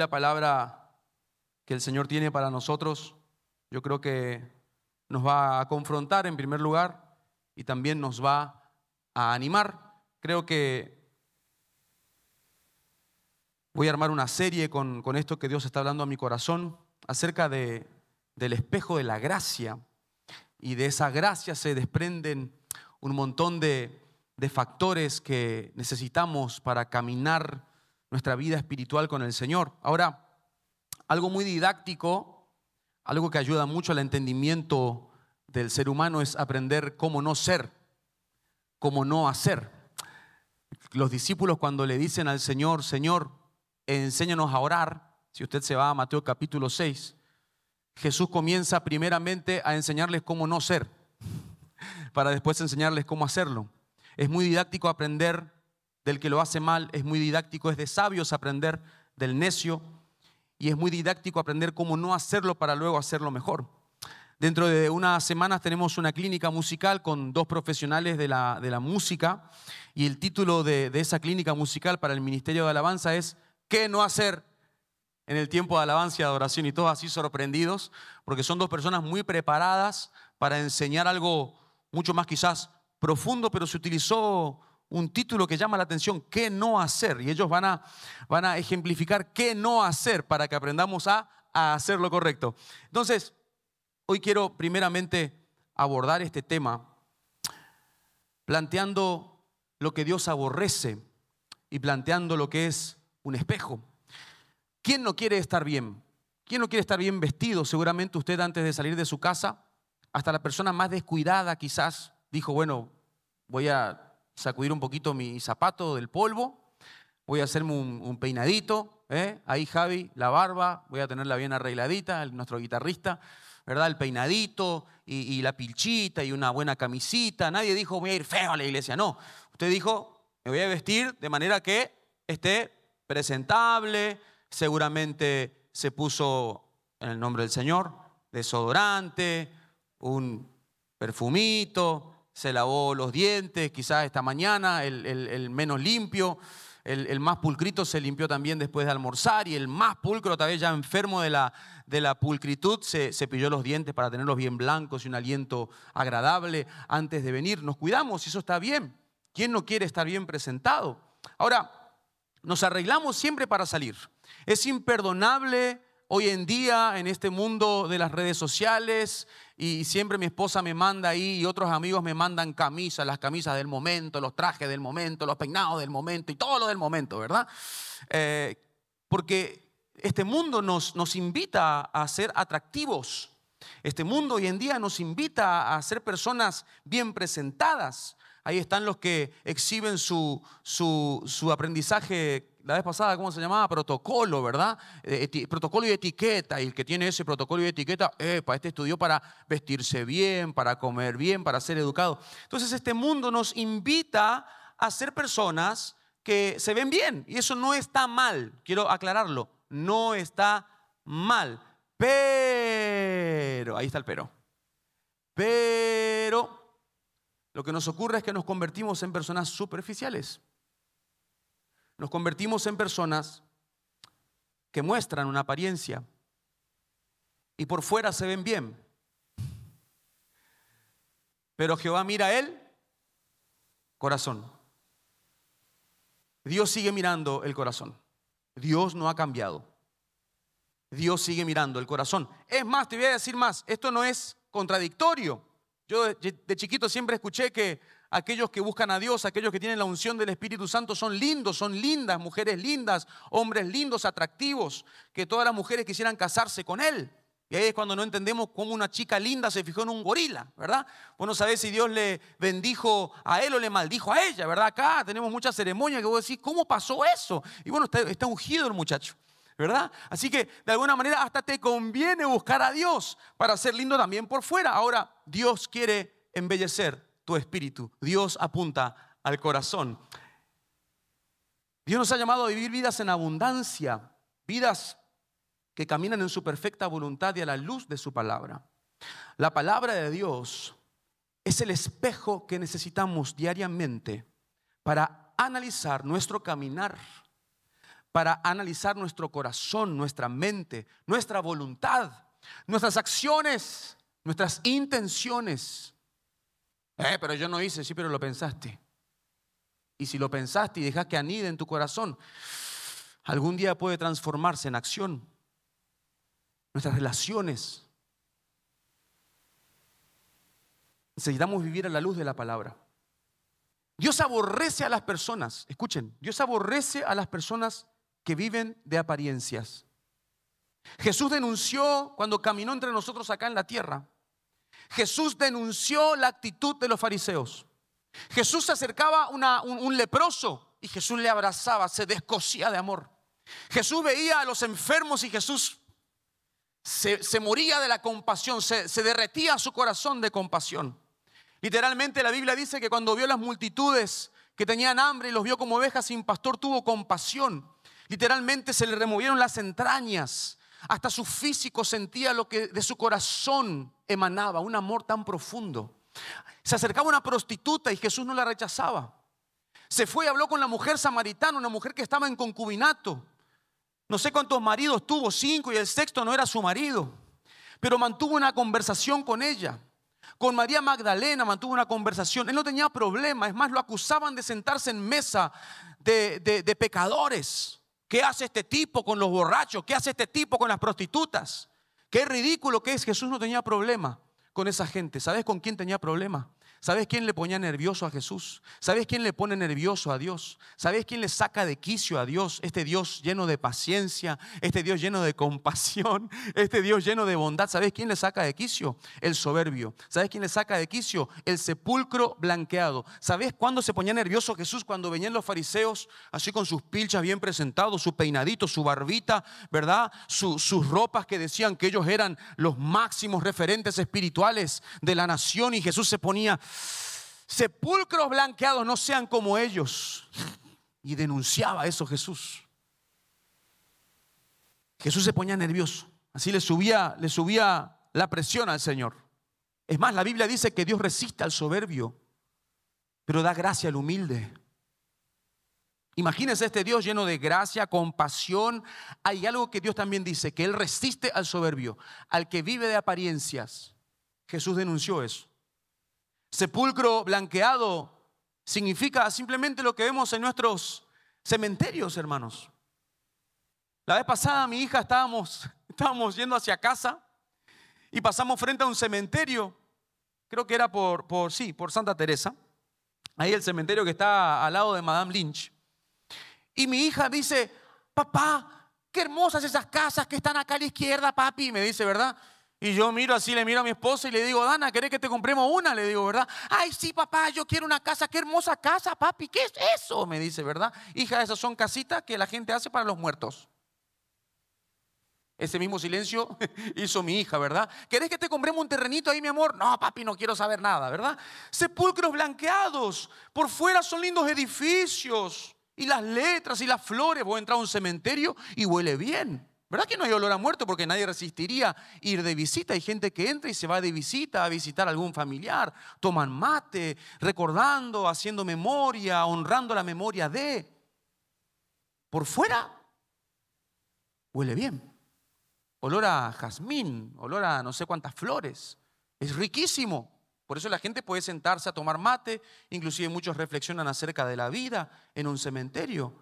la palabra que el Señor tiene para nosotros, yo creo que nos va a confrontar en primer lugar y también nos va a animar. Creo que voy a armar una serie con, con esto que Dios está hablando a mi corazón acerca de, del espejo de la gracia. Y de esa gracia se desprenden un montón de, de factores que necesitamos para caminar nuestra vida espiritual con el Señor. Ahora, algo muy didáctico, algo que ayuda mucho al entendimiento del ser humano es aprender cómo no ser, cómo no hacer. Los discípulos cuando le dicen al Señor, Señor, enséñanos a orar, si usted se va a Mateo capítulo 6, Jesús comienza primeramente a enseñarles cómo no ser, para después enseñarles cómo hacerlo. Es muy didáctico aprender del que lo hace mal, es muy didáctico, es de sabios aprender del necio y es muy didáctico aprender cómo no hacerlo para luego hacerlo mejor. Dentro de unas semanas tenemos una clínica musical con dos profesionales de la, de la música y el título de, de esa clínica musical para el Ministerio de Alabanza es ¿Qué no hacer en el tiempo de alabanza y adoración? Y todos así sorprendidos porque son dos personas muy preparadas para enseñar algo mucho más quizás profundo, pero se utilizó un título que llama la atención, ¿qué no hacer? Y ellos van a, van a ejemplificar qué no hacer para que aprendamos a, a hacer lo correcto. Entonces, hoy quiero primeramente abordar este tema planteando lo que Dios aborrece y planteando lo que es un espejo. ¿Quién no quiere estar bien? ¿Quién no quiere estar bien vestido? Seguramente usted antes de salir de su casa, hasta la persona más descuidada quizás dijo, bueno, voy a sacudir un poquito mi zapato del polvo, voy a hacerme un, peinadito, ¿eh? ahí Javi, la barba, voy a tenerla bien arregladita, nuestro guitarrista, ¿verdad? El peinadito y, y, la pilchita y una buena camisita. Nadie dijo voy a ir feo a la iglesia, no. Usted dijo, me voy a vestir de manera que esté presentable, seguramente se puso en el nombre del Señor, desodorante, un perfumito, se lavó los dientes, quizás esta mañana, el, menos limpio, el, más pulcrito se limpió también después de almorzar y el más pulcro, tal vez ya enfermo de la, de la pulcritud, se pilló los dientes para tenerlos bien blancos y un aliento agradable antes de venir. Nos cuidamos, eso está bien. ¿Quién no quiere estar bien presentado? Ahora, nos arreglamos siempre para salir. Es imperdonable hoy en día en este mundo de las redes sociales y siempre mi esposa me manda ahí y otros amigos me mandan camisas, las camisas del momento, los trajes del momento, los peinados del momento y todo lo del momento, ¿verdad? Eh, porque este mundo nos, nos invita a ser atractivos. Este mundo hoy en día nos invita a ser personas bien presentadas. Ahí están los que exhiben su, su, aprendizaje la vez pasada, ¿cómo se llamaba? Protocolo, ¿verdad? Eh, protocolo y etiqueta. Y el que tiene ese protocolo y etiqueta, epa, este estudió para vestirse bien, para comer bien, para ser educado. Entonces, este mundo nos invita a ser personas que se ven bien. Y eso no está mal, quiero aclararlo. No está mal. Pero, ahí está el pero. Pero lo que nos ocurre es que nos convertimos en personas superficiales. Nos convertimos en personas que muestran una apariencia y por fuera se ven bien. Pero Jehová mira él corazón. Dios sigue mirando el corazón. Dios no ha cambiado. Dios sigue mirando el corazón. Es más, te voy a decir más, esto no es contradictorio. Yo de chiquito siempre escuché que aquellos que buscan a Dios, aquellos que tienen la unción del Espíritu Santo son lindos, son lindas, mujeres lindas, hombres lindos, atractivos, que todas las mujeres quisieran casarse con Él. Y ahí es cuando no entendemos cómo una chica linda se fijó en un gorila, ¿verdad? Vos no sabés si Dios le bendijo a él o le maldijo a ella, ¿verdad? Acá tenemos muchas ceremonias que vos decís, ¿cómo pasó eso? Y bueno, está, está ungido el muchacho. ¿verdad? Así que de alguna manera hasta te conviene buscar a Dios para ser lindo también por fuera. Ahora, Dios quiere embellecer tu espíritu. Dios apunta al corazón. Dios nos ha llamado a vivir vidas en abundancia, vidas que caminan en su perfecta voluntad y a la luz de su palabra. La palabra de Dios es el espejo que necesitamos diariamente para analizar nuestro caminar para analizar nuestro corazón, nuestra mente, nuestra voluntad, nuestras acciones, nuestras intenciones. Eh, pero yo no hice, sí, pero lo pensaste. Y si lo pensaste y dejas que anide en tu corazón, algún día puede transformarse en acción. Nuestras relaciones. Necesitamos vivir a la luz de la palabra. Dios aborrece a las personas, escuchen, Dios aborrece a las personas que viven de apariencias. Jesús denunció cuando caminó entre nosotros acá en la tierra. Jesús denunció la actitud de los fariseos. Jesús se acercaba a un, leproso y Jesús le abrazaba, se descosía de amor. Jesús veía a los enfermos y Jesús se, moría de la compasión, se, se, derretía su corazón de compasión. Literalmente la Biblia dice que cuando vio las multitudes que tenían hambre y los vio como ovejas sin pastor, tuvo compasión Literalmente se le removieron las entrañas. Hasta su físico sentía lo que de su corazón emanaba, un amor tan profundo. Se acercaba una prostituta y Jesús no la rechazaba. Se fue y habló con la mujer samaritana, una mujer que estaba en concubinato. No sé cuántos maridos tuvo, cinco, y el sexto no era su marido. Pero mantuvo una conversación con ella. Con María Magdalena mantuvo una conversación. Él no tenía problema, es más, lo acusaban de sentarse en mesa de, de pecadores. ¿Qué hace este tipo con los borrachos? ¿Qué hace este tipo con las prostitutas? Qué ridículo que es. Jesús no tenía problema con esa gente. ¿Sabes con quién tenía problema? ¿Sabes quién le ponía nervioso a Jesús? ¿Sabes quién le pone nervioso a Dios? ¿Sabes quién le saca de quicio a Dios? Este Dios lleno de paciencia, este Dios lleno de compasión, este Dios lleno de bondad. ¿Sabes quién le saca de quicio? El soberbio. ¿Sabes quién le saca de quicio? El sepulcro blanqueado. ¿Sabes cuándo se ponía nervioso Jesús? Cuando venían los fariseos, así con sus pilchas bien presentados, su peinadito, su barbita, ¿verdad? sus ropas que decían que ellos eran los máximos referentes espirituales de la nación y Jesús se ponía sepulcros blanqueados no sean como ellos. Y denunciaba eso Jesús. Jesús se ponía nervioso. Así le subía, le subía la presión al Señor. Es más, la Biblia dice que Dios resiste al soberbio, pero da gracia al humilde. Imagínense este Dios lleno de gracia, compasión. Hay algo que Dios también dice, que Él resiste al soberbio, al que vive de apariencias. Jesús denunció eso. Sepulcro blanqueado significa simplemente lo que vemos en nuestros cementerios, hermanos. La vez pasada mi hija estábamos, estábamos yendo hacia casa y pasamos frente a un cementerio, creo que era por, por, sí, por Santa Teresa, ahí el cementerio que está al lado de Madame Lynch. Y mi hija dice, papá, qué hermosas esas casas que están acá a la izquierda, papi, me dice, ¿verdad? Y yo miro así, le miro a mi esposa y le digo, Dana, ¿querés que te compremos una? Le digo, ¿verdad? Ay, sí, papá, yo quiero una casa, qué hermosa casa, papi, ¿qué es eso? Me dice, ¿verdad? Hija, esas son casitas que la gente hace para los muertos. Ese mismo silencio hizo mi hija, ¿verdad? ¿Querés que te compremos un terrenito ahí, mi amor? No, papi, no quiero saber nada, ¿verdad? Sepulcros blanqueados, por fuera son lindos edificios, y las letras y las flores. Voy a entrar a un cementerio y huele bien. ¿Verdad que no hay olor a muerto? Porque nadie resistiría ir de visita. Hay gente que entra y se va de visita a visitar a algún familiar. Toman mate, recordando, haciendo memoria, honrando la memoria de. Por fuera, huele bien. Olor a jazmín, olor a no sé cuántas flores. Es riquísimo. Por eso la gente puede sentarse a tomar mate. Inclusive muchos reflexionan acerca de la vida en un cementerio.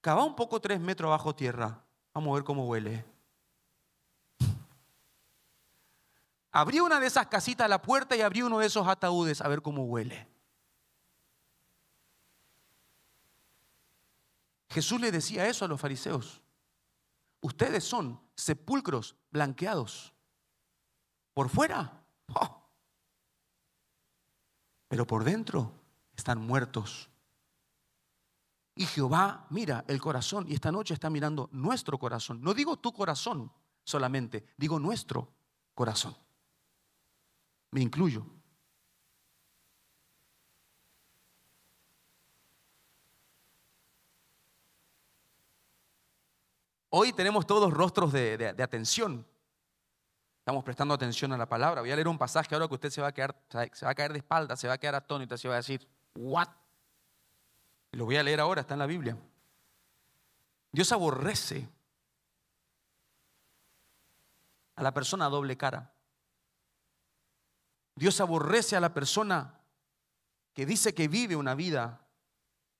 Cava un poco tres metros bajo tierra Vamos a ver cómo huele. Abrí una de esas casitas a la puerta y abrí uno de esos ataúdes a ver cómo huele. Jesús le decía eso a los fariseos. Ustedes son sepulcros blanqueados. Por fuera, ¡oh! pero por dentro están muertos. Y Jehová mira el corazón y esta noche está mirando nuestro corazón. No digo tu corazón solamente, digo nuestro corazón. Me incluyo. Hoy tenemos todos rostros de, atención. Estamos prestando atención a la palabra. Voy a leer un pasaje ahora que usted se va a quedar, se va a caer de espalda, se va a quedar atónita, se va a decir, ¿what? Lo voy a leer ahora, está en la Biblia. Dios aborrece a la persona doble cara. Dios aborrece a la persona que dice que vive una vida,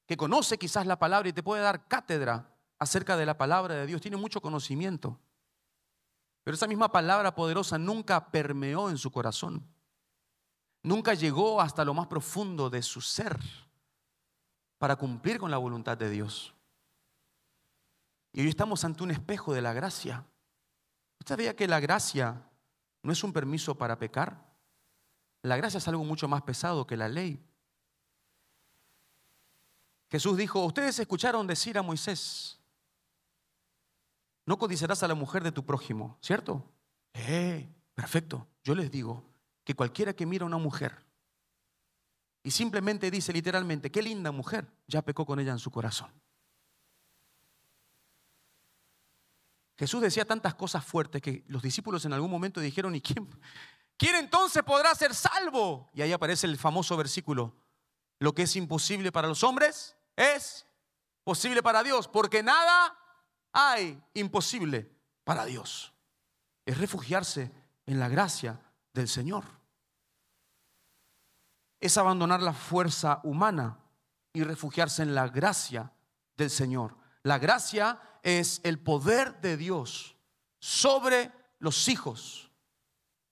que conoce quizás la palabra y te puede dar cátedra acerca de la palabra de Dios, tiene mucho conocimiento. Pero esa misma palabra poderosa nunca permeó en su corazón, nunca llegó hasta lo más profundo de su ser para cumplir con la voluntad de Dios. Y hoy estamos ante un espejo de la gracia. ¿Usted sabía que la gracia no es un permiso para pecar? La gracia es algo mucho más pesado que la ley. Jesús dijo, ustedes escucharon decir a Moisés, no codiciarás a la mujer de tu prójimo, ¿cierto? Eh, perfecto. Yo les digo que cualquiera que mira a una mujer y simplemente dice literalmente, qué linda mujer, ya pecó con ella en su corazón. Jesús decía tantas cosas fuertes que los discípulos en algún momento dijeron, ¿y quién, quién entonces podrá ser salvo? Y ahí aparece el famoso versículo, lo que es imposible para los hombres es posible para Dios, porque nada hay imposible para Dios. Es refugiarse en la gracia del Señor es abandonar la fuerza humana y refugiarse en la gracia del Señor. La gracia es el poder de Dios sobre los hijos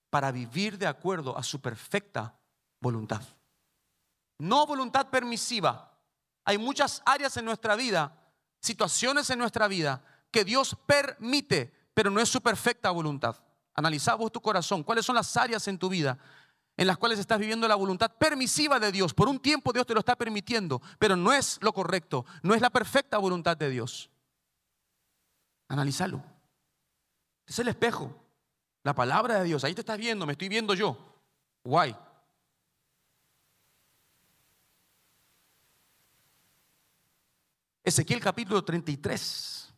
para vivir de acuerdo a su perfecta voluntad. No voluntad permisiva. Hay muchas áreas en nuestra vida, situaciones en nuestra vida que Dios permite, pero no es su perfecta voluntad. Analiza vos tu corazón, cuáles son las áreas en tu vida en las cuales estás viviendo la voluntad permisiva de Dios. Por un tiempo Dios te lo está permitiendo, pero no es lo correcto, no es la perfecta voluntad de Dios. Analízalo. Es el espejo, la palabra de Dios. Ahí te estás viendo, me estoy viendo yo. Guay. Ezequiel capítulo 33.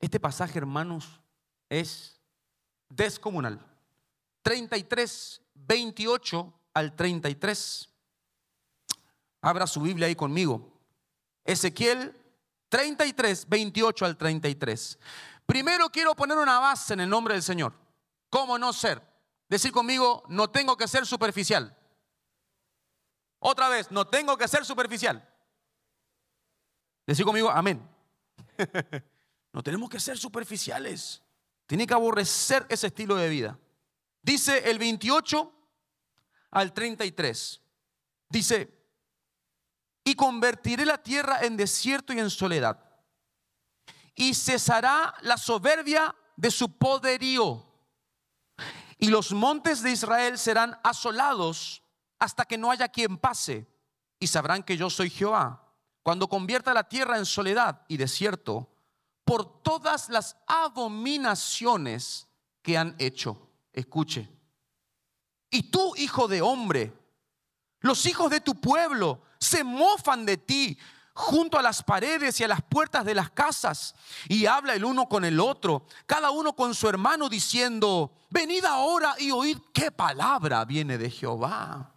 Este pasaje, hermanos, es descomunal. 33 28 al 33. Abra su Biblia ahí conmigo. Ezequiel 33, 28 al 33. Primero quiero poner una base en el nombre del Señor. ¿Cómo no ser? Decir conmigo, no tengo que ser superficial. Otra vez, no tengo que ser superficial. Decir conmigo, amén. no tenemos que ser superficiales. Tiene que aborrecer ese estilo de vida. Dice el 28 al 33. Dice, y convertiré la tierra en desierto y en soledad. Y cesará la soberbia de su poderío. Y los montes de Israel serán asolados hasta que no haya quien pase. Y sabrán que yo soy Jehová. Cuando convierta la tierra en soledad y desierto por todas las abominaciones que han hecho escuche, y tú, hijo de hombre, los hijos de tu pueblo se mofan de ti junto a las paredes y a las puertas de las casas, y habla el uno con el otro, cada uno con su hermano, diciendo, venid ahora y oíd qué palabra viene de Jehová.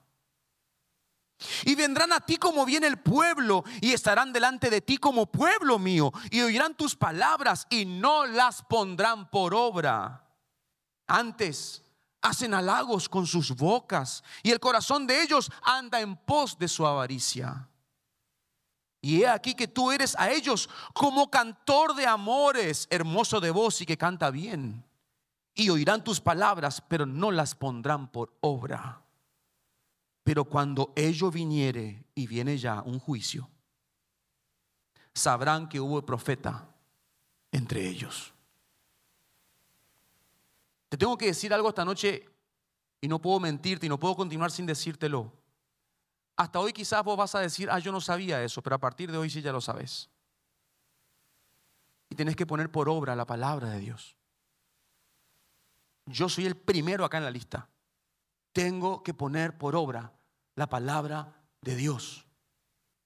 Y vendrán a ti como viene el pueblo, y estarán delante de ti como pueblo mío, y oirán tus palabras y no las pondrán por obra. Antes hacen halagos con sus bocas y el corazón de ellos anda en pos de su avaricia. Y he aquí que tú eres a ellos como cantor de amores, hermoso de voz y que canta bien. Y oirán tus palabras, pero no las pondrán por obra. Pero cuando ello viniere, y viene ya un juicio, sabrán que hubo profeta entre ellos. Te tengo que decir algo esta noche y no puedo mentirte y no puedo continuar sin decírtelo. Hasta hoy quizás vos vas a decir, ah, yo no sabía eso, pero a partir de hoy sí ya lo sabes. Y tenés que poner por obra la palabra de Dios. Yo soy el primero acá en la lista. Tengo que poner por obra la palabra de Dios.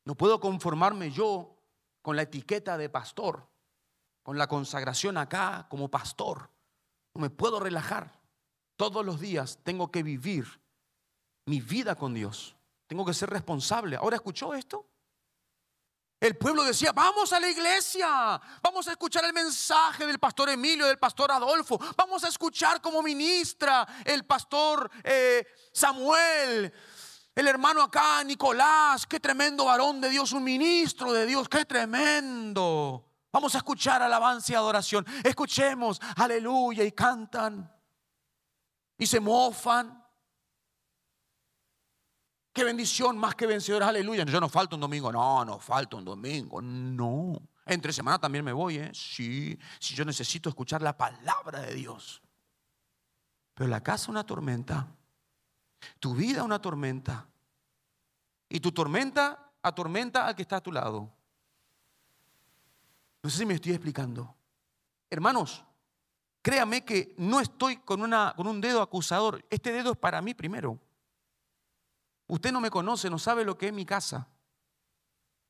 No puedo conformarme yo con la etiqueta de pastor, con la consagración acá como pastor me puedo relajar. Todos los días tengo que vivir mi vida con Dios. Tengo que ser responsable. ¿Ahora escuchó esto? El pueblo decía, vamos a la iglesia, vamos a escuchar el mensaje del pastor Emilio, del pastor Adolfo, vamos a escuchar como ministra el pastor eh, Samuel, el hermano acá, Nicolás, qué tremendo varón de Dios, un ministro de Dios, qué tremendo. Vamos a escuchar alabanza y adoración. Escuchemos, aleluya, y cantan. Y se mofan. Qué bendición más que vencedora, aleluya. Yo no falto un domingo, no, no falto un domingo, no. Entre semana también me voy, ¿eh? Sí, si yo necesito escuchar la palabra de Dios. Pero la casa una tormenta, tu vida una tormenta. Y tu tormenta atormenta al que está a tu lado. No sé si me estoy explicando. Hermanos, créame que no estoy con, un dedo acusador. Este dedo es para mí primero. Usted no me conoce, no sabe lo que es mi casa.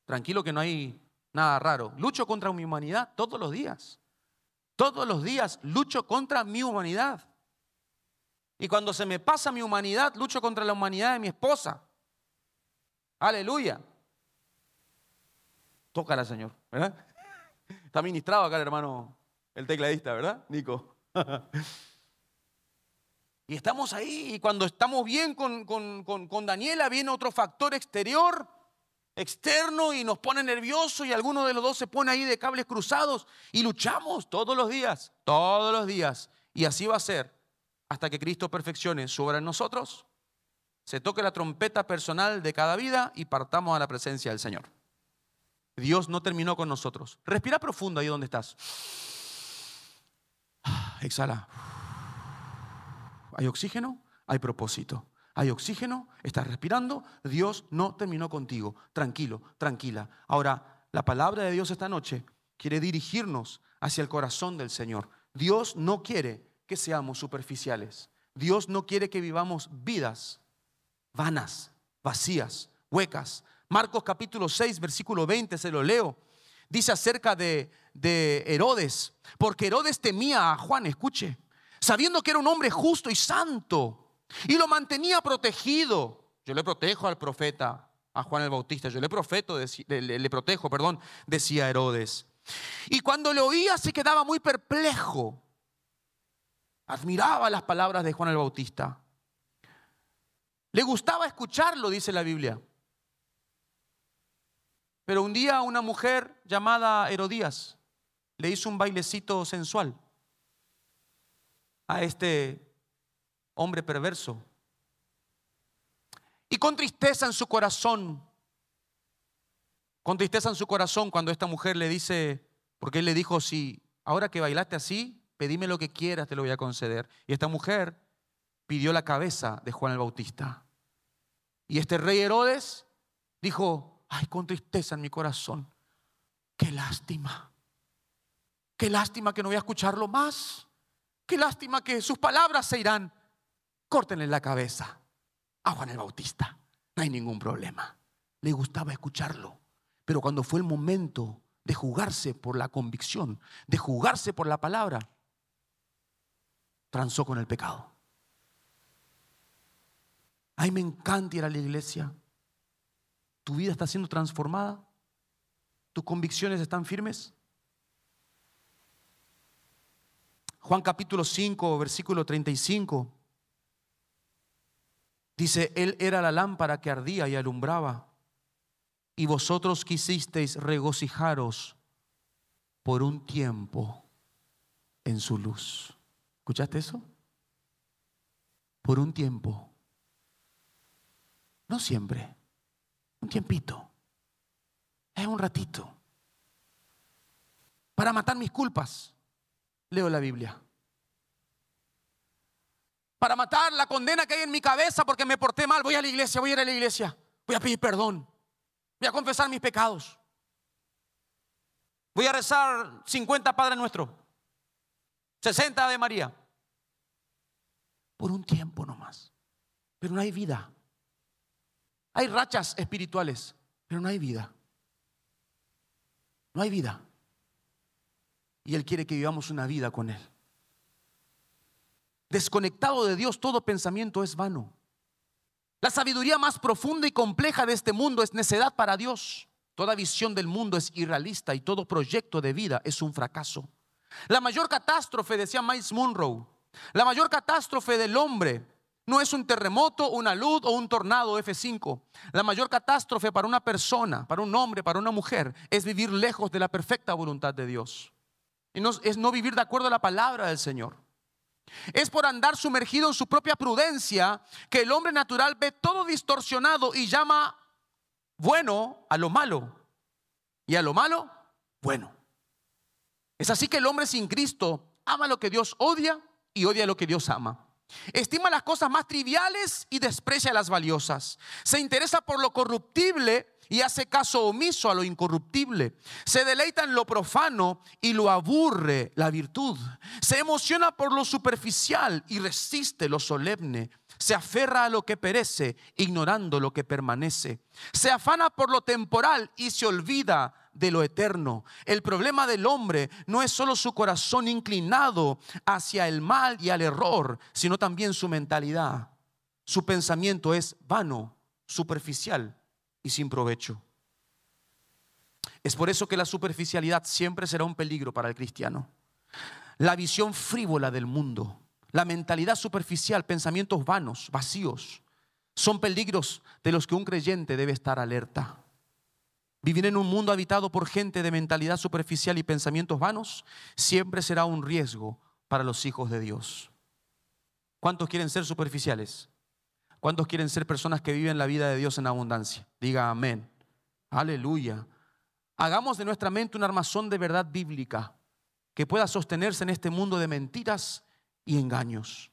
Tranquilo que no hay nada raro. Lucho contra mi humanidad todos los días. Todos los días lucho contra mi humanidad. Y cuando se me pasa mi humanidad, lucho contra la humanidad de mi esposa. Aleluya. Tócala, Señor. ¿verdad? Está ministrado acá el hermano, el tecladista, ¿verdad, Nico? y estamos ahí y cuando estamos bien con, con Daniela viene otro factor exterior externo y nos pone nervioso y alguno de los dos se pone ahí de cables cruzados y luchamos todos los días, todos los días. Y así va a ser hasta que Cristo perfeccione sobre en nosotros, se toque la trompeta personal de cada vida y partamos a la presencia del Señor. Dios no terminó con nosotros. Respira profundo ahí donde estás. Exhala. ¿Hay oxígeno? Hay propósito. Hay oxígeno, estás respirando, Dios no terminó contigo. Tranquilo, tranquila. Ahora, la palabra de Dios esta noche quiere dirigirnos hacia el corazón del Señor. Dios no quiere que seamos superficiales. Dios no quiere que vivamos vidas vanas, vacías, huecas, Marcos capítulo 6, versículo 20, se lo leo. Dice acerca de, de Herodes, porque Herodes temía a Juan, escuche, sabiendo que era un hombre justo y santo, y lo mantenía protegido. Yo le protejo al profeta, a Juan el Bautista, yo le, profeto, le protejo, perdón, decía Herodes. Y cuando le oía se quedaba muy perplejo, admiraba las palabras de Juan el Bautista. Le gustaba escucharlo, dice la Biblia. Pero un día una mujer llamada Herodías le hizo un bailecito sensual a este hombre perverso. Y con tristeza en su corazón, con tristeza en su corazón cuando esta mujer le dice, porque él le dijo, si ahora que bailaste así, pedime lo que quieras, te lo voy a conceder. Y esta mujer pidió la cabeza de Juan el Bautista. Y este rey Herodes dijo, ay, con tristeza en mi corazón, qué lástima. Qué lástima que no voy a escucharlo más. Qué lástima que sus palabras se irán. Córtenle la cabeza a Juan el Bautista. No hay ningún problema. Le gustaba escucharlo. Pero cuando fue el momento de jugarse por la convicción, de jugarse por la palabra, transó con el pecado. Ay, me encanta ir a la iglesia. ¿Tu vida está siendo transformada? ¿Tus convicciones están firmes? Juan capítulo 5, versículo 35. Dice, Él era la lámpara que ardía y alumbraba, y vosotros quisisteis regocijaros por un tiempo en su luz. ¿Escuchaste eso? Por un tiempo. No siempre un tiempito, es un ratito, para matar mis culpas, leo la Biblia. Para matar la condena que hay en mi cabeza porque me porté mal, voy a la iglesia, voy a ir a la iglesia, voy a pedir perdón, voy a confesar mis pecados. Voy a rezar 50 Padre nuestro 60 de María. Por un tiempo nomás. Pero no hay vida. Hay rachas espirituales, pero no hay vida. No hay vida. Y Él quiere que vivamos una vida con Él. Desconectado de Dios, todo pensamiento es vano. La sabiduría más profunda y compleja de este mundo es necedad para Dios. Toda visión del mundo es irrealista y todo proyecto de vida es un fracaso. La mayor catástrofe, decía Miles Monroe, la mayor catástrofe del hombre no es un terremoto, una luz o un tornado F5. La mayor catástrofe para una persona, para un hombre, para una mujer, es vivir lejos de la perfecta voluntad de Dios. Y no, es no vivir de acuerdo a la palabra del Señor. Es por andar sumergido en su propia prudencia que el hombre natural ve todo distorsionado y llama bueno a lo malo y a lo malo bueno. Es así que el hombre sin Cristo ama lo que Dios odia y odia lo que Dios ama. Estima las cosas más triviales y desprecia las valiosas. Se interesa por lo corruptible y hace caso omiso a lo incorruptible. Se deleita en lo profano y lo aburre la virtud. Se emociona por lo superficial y resiste lo solemne. Se aferra a lo que perece, ignorando lo que permanece. Se afana por lo temporal y se olvida de lo eterno. El problema del hombre no es solo su corazón inclinado hacia el mal y al error, sino también su mentalidad. Su pensamiento es vano, superficial y sin provecho. Es por eso que la superficialidad siempre será un peligro para el cristiano. La visión frívola del mundo, la mentalidad superficial, pensamientos vanos, vacíos, son peligros de los que un creyente debe estar alerta. Vivir en un mundo habitado por gente de mentalidad superficial y pensamientos vanos siempre será un riesgo para los hijos de Dios. ¿Cuántos quieren ser superficiales? ¿Cuántos quieren ser personas que viven la vida de Dios en abundancia? Diga amén. Aleluya. Hagamos de nuestra mente un armazón de verdad bíblica que pueda sostenerse en este mundo de mentiras y engaños.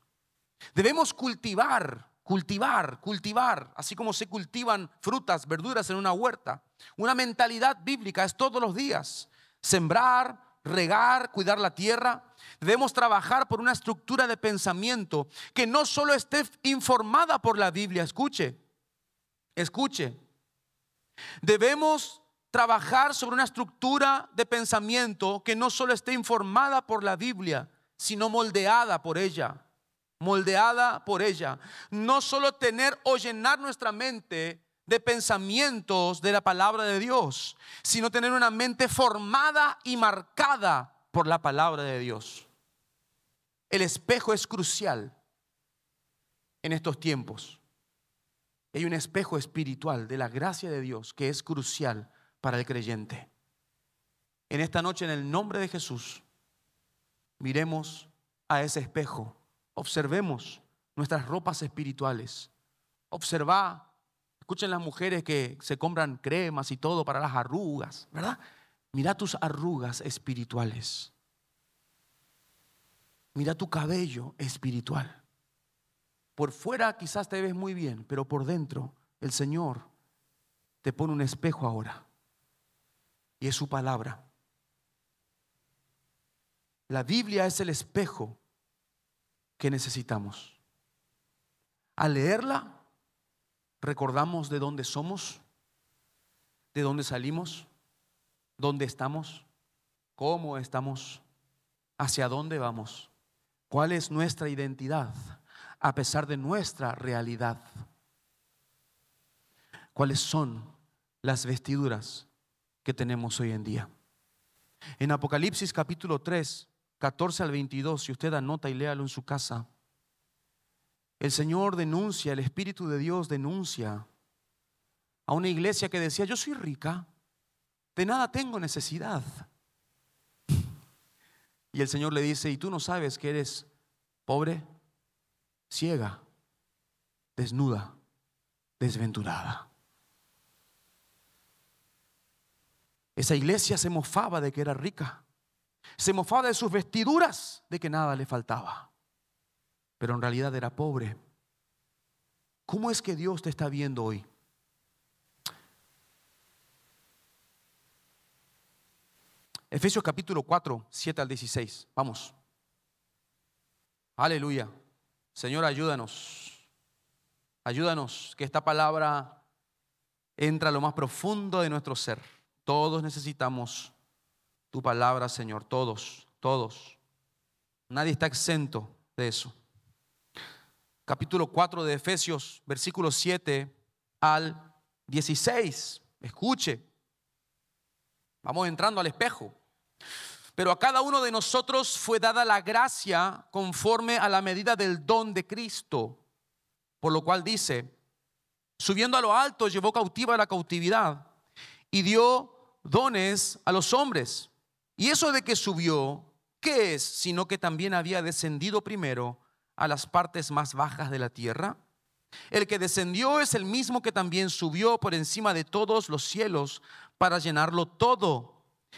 Debemos cultivar cultivar, cultivar, así como se cultivan frutas, verduras en una huerta. Una mentalidad bíblica es todos los días sembrar, regar, cuidar la tierra. Debemos trabajar por una estructura de pensamiento que no solo esté informada por la Biblia, escuche, escuche. Debemos trabajar sobre una estructura de pensamiento que no solo esté informada por la Biblia, sino moldeada por ella moldeada por ella. No solo tener o llenar nuestra mente de pensamientos de la palabra de Dios, sino tener una mente formada y marcada por la palabra de Dios. El espejo es crucial en estos tiempos. Hay un espejo espiritual de la gracia de Dios que es crucial para el creyente. En esta noche, en el nombre de Jesús, miremos a ese espejo Observemos nuestras ropas espirituales. Observa, escuchen las mujeres que se compran cremas y todo para las arrugas, ¿verdad? Mira tus arrugas espirituales. Mira tu cabello espiritual. Por fuera quizás te ves muy bien, pero por dentro el Señor te pone un espejo ahora. Y es su palabra. La Biblia es el espejo que necesitamos. Al leerla, recordamos de dónde somos, de dónde salimos, dónde estamos, cómo estamos, hacia dónde vamos, cuál es nuestra identidad a pesar de nuestra realidad, cuáles son las vestiduras que tenemos hoy en día. En Apocalipsis capítulo 3, 14 al 22, si usted anota y léalo en su casa. El Señor denuncia, el Espíritu de Dios denuncia a una iglesia que decía, yo soy rica, de nada tengo necesidad. Y el Señor le dice, ¿y tú no sabes que eres pobre, ciega, desnuda, desventurada? Esa iglesia se mofaba de que era rica. Se mofaba de sus vestiduras, de que nada le faltaba. Pero en realidad era pobre. ¿Cómo es que Dios te está viendo hoy? Efesios capítulo 4, 7 al 16. Vamos. Aleluya. Señor, ayúdanos. Ayúdanos que esta palabra entra a lo más profundo de nuestro ser. Todos necesitamos tu palabra, Señor. Todos, todos. Nadie está exento de eso. Capítulo 4 de Efesios, versículo 7 al 16. Escuche. Vamos entrando al espejo. Pero a cada uno de nosotros fue dada la gracia conforme a la medida del don de Cristo. Por lo cual dice, subiendo a lo alto, llevó cautiva la cautividad y dio dones a los hombres. Y eso de que subió, ¿qué es? Sino que también había descendido primero a las partes más bajas de la tierra. El que descendió es el mismo que también subió por encima de todos los cielos para llenarlo todo.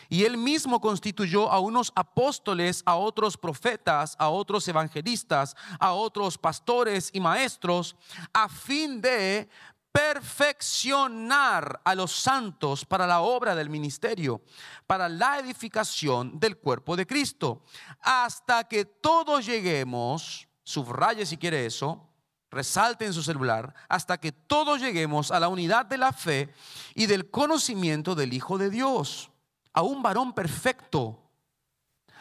Y él mismo constituyó a unos apóstoles, a otros profetas, a otros evangelistas, a otros pastores y maestros, a fin de perfeccionar a los santos para la obra del ministerio, para la edificación del cuerpo de Cristo, hasta que todos lleguemos, subraye si quiere eso, resalte en su celular, hasta que todos lleguemos a la unidad de la fe y del conocimiento del Hijo de Dios, a un varón perfecto,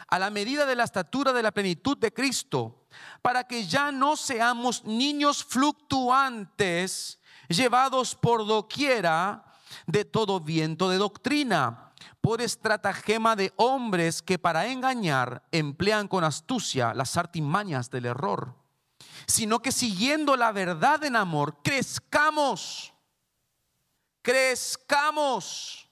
a la medida de la estatura de la plenitud de Cristo, para que ya no seamos niños fluctuantes, llevados por doquiera de todo viento de doctrina, por estratagema de hombres que para engañar emplean con astucia las artimañas del error, sino que siguiendo la verdad en amor, crezcamos, crezcamos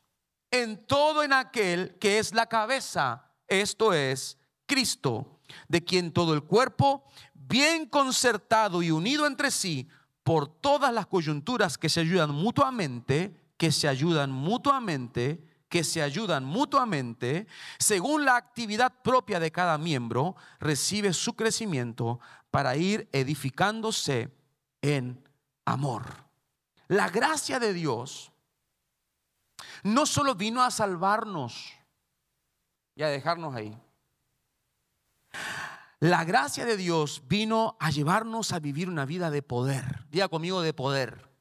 en todo en aquel que es la cabeza, esto es Cristo, de quien todo el cuerpo, bien concertado y unido entre sí, por todas las coyunturas que se ayudan mutuamente, que se ayudan mutuamente, que se ayudan mutuamente, según la actividad propia de cada miembro, recibe su crecimiento para ir edificándose en amor. La gracia de Dios no solo vino a salvarnos y a dejarnos ahí. La gracia de Dios vino a llevarnos a vivir una vida de poder. Diga conmigo de poder.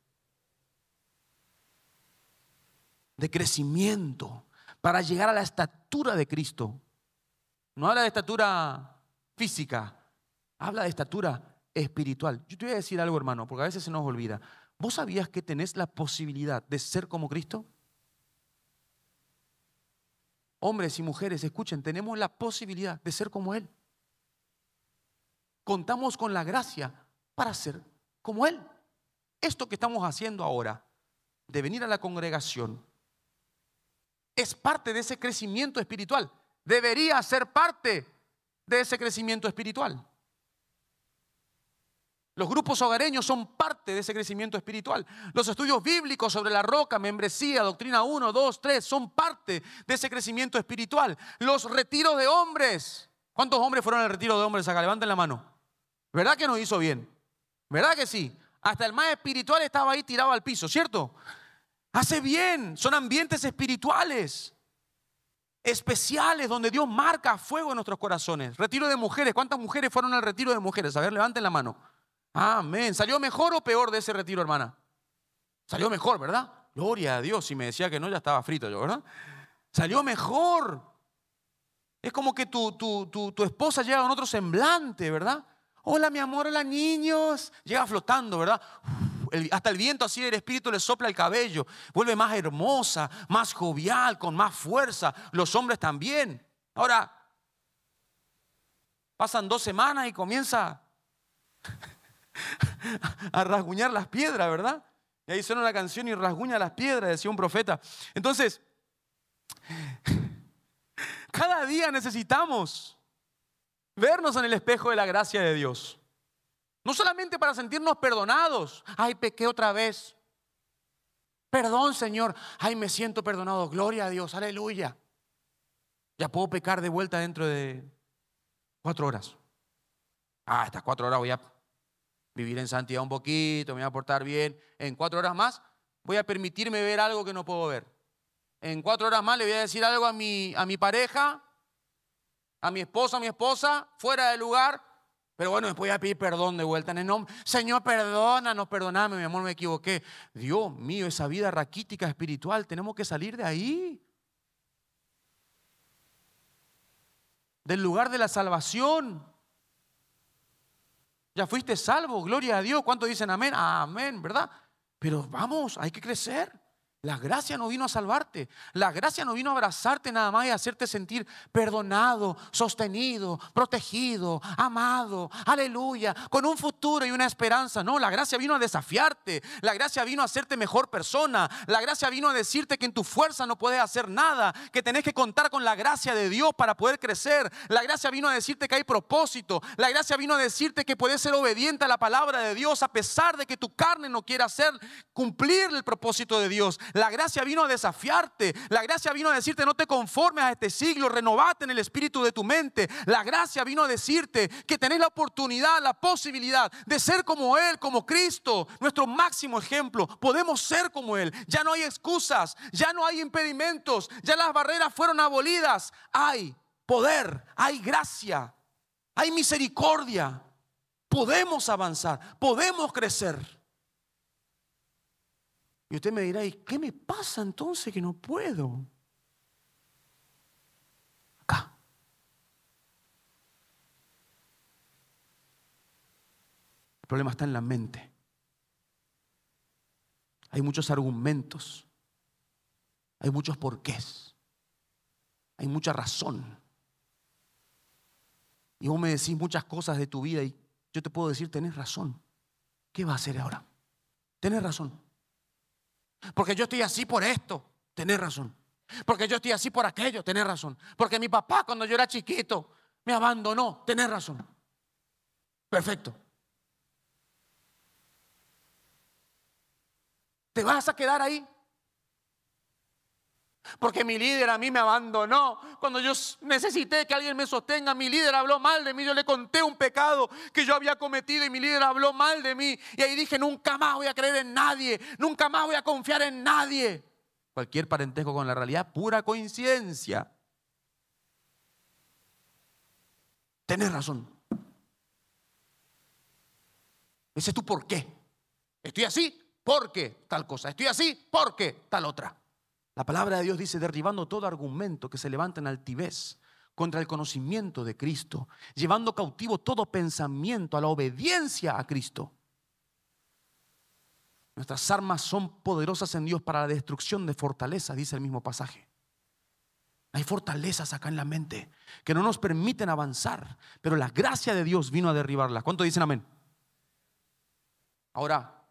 De crecimiento. Para llegar a la estatura de Cristo. No habla de estatura física. Habla de estatura espiritual. Yo te voy a decir algo, hermano, porque a veces se nos olvida. ¿Vos sabías que tenés la posibilidad de ser como Cristo? Hombres y mujeres, escuchen, tenemos la posibilidad de ser como Él contamos con la gracia para ser como Él. Esto que estamos haciendo ahora, de venir a la congregación, es parte de ese crecimiento espiritual. Debería ser parte de ese crecimiento espiritual. Los grupos hogareños son parte de ese crecimiento espiritual. Los estudios bíblicos sobre la roca, membresía, doctrina 1, 2, 3 son parte de ese crecimiento espiritual. Los retiros de hombres. ¿Cuántos hombres fueron al retiro de hombres acá? Levanten la mano. ¿Verdad que nos hizo bien? ¿Verdad que sí? Hasta el más espiritual estaba ahí tirado al piso, ¿cierto? Hace bien, son ambientes espirituales, especiales, donde Dios marca fuego en nuestros corazones. Retiro de mujeres, ¿cuántas mujeres fueron al retiro de mujeres? A ver, levanten la mano. Amén. ¿Salió mejor o peor de ese retiro, hermana? Salió mejor, ¿verdad? Gloria a Dios. Si me decía que no, ya estaba frito yo, ¿verdad? Salió mejor. Es como que tu, tu, tu, esposa llega con otro semblante, ¿verdad? Hola, mi amor, hola, niños. Llega flotando, ¿verdad? hasta el viento así el espíritu le sopla el cabello, vuelve más hermosa, más jovial, con más fuerza, los hombres también. Ahora, pasan dos semanas y comienza a rasguñar las piedras, ¿verdad? Y ahí suena la canción y rasguña las piedras, decía un profeta. Entonces, cada día necesitamos vernos en el espejo de la gracia de Dios. No solamente para sentirnos perdonados. Ay, pequé otra vez. Perdón, Señor. Ay, me siento perdonado. Gloria a Dios. Aleluya. Ya puedo pecar de vuelta dentro de cuatro horas. Ah, estas cuatro horas voy a vivir en santidad un poquito, me voy a portar bien. En cuatro horas más voy a permitirme ver algo que no puedo ver. En cuatro horas más le voy a decir algo a mi, a mi pareja a mi esposa, a mi esposa, fuera de lugar. Pero bueno, después voy a pedir perdón de vuelta en el nombre. Señor, perdónanos, perdóname, mi amor, me equivoqué. Dios mío, esa vida raquítica espiritual, tenemos que salir de ahí. Del lugar de la salvación. Ya fuiste salvo, gloria a Dios. cuánto dicen amén? Amén, ¿verdad? Pero vamos, hay que crecer. La gracia no vino a salvarte. La gracia no vino a abrazarte nada más y hacerte sentir perdonado, sostenido, protegido, amado, aleluya, con un futuro y una esperanza. No, la gracia vino a desafiarte. La gracia vino a hacerte mejor persona. La gracia vino a decirte que en tu fuerza no puedes hacer nada, que tenés que contar con la gracia de Dios para poder crecer. La gracia vino a decirte que hay propósito. La gracia vino a decirte que puedes ser obediente a la palabra de Dios a pesar de que tu carne no quiera hacer cumplir el propósito de Dios. La gracia vino a desafiarte. La gracia vino a decirte, no te conformes a este siglo, renovate en el espíritu de tu mente. La gracia vino a decirte que tenés la oportunidad, la posibilidad de ser como Él, como Cristo, nuestro máximo ejemplo. Podemos ser como Él. Ya no hay excusas, ya no hay impedimentos, ya las barreras fueron abolidas. Hay poder, hay gracia, hay misericordia. Podemos avanzar, podemos crecer. Y usted me dirá, ¿y qué me pasa entonces que no puedo? Acá. El problema está en la mente. Hay muchos argumentos. Hay muchos porqués. Hay mucha razón. Y vos me decís muchas cosas de tu vida y yo te puedo decir, tenés razón. ¿Qué va a hacer ahora? Tenés razón. Porque yo estoy así por esto, tener razón. Porque yo estoy así por aquello, tener razón. Porque mi papá cuando yo era chiquito me abandonó, tener razón. Perfecto. ¿Te vas a quedar ahí? Porque mi líder a mí me abandonó. Cuando yo necesité que alguien me sostenga, mi líder habló mal de mí. Yo le conté un pecado que yo había cometido y mi líder habló mal de mí. Y ahí dije, nunca más voy a creer en nadie. Nunca más voy a confiar en nadie. Cualquier parentesco con la realidad, pura coincidencia. Tienes razón. Ese es tu por qué. Estoy así porque tal cosa. Estoy así porque tal otra. La palabra de Dios dice, derribando todo argumento que se levanta en altivez contra el conocimiento de Cristo, llevando cautivo todo pensamiento a la obediencia a Cristo. Nuestras armas son poderosas en Dios para la destrucción de fortalezas, dice el mismo pasaje. Hay fortalezas acá en la mente que no nos permiten avanzar, pero la gracia de Dios vino a derribarlas. ¿Cuánto dicen amén? Ahora,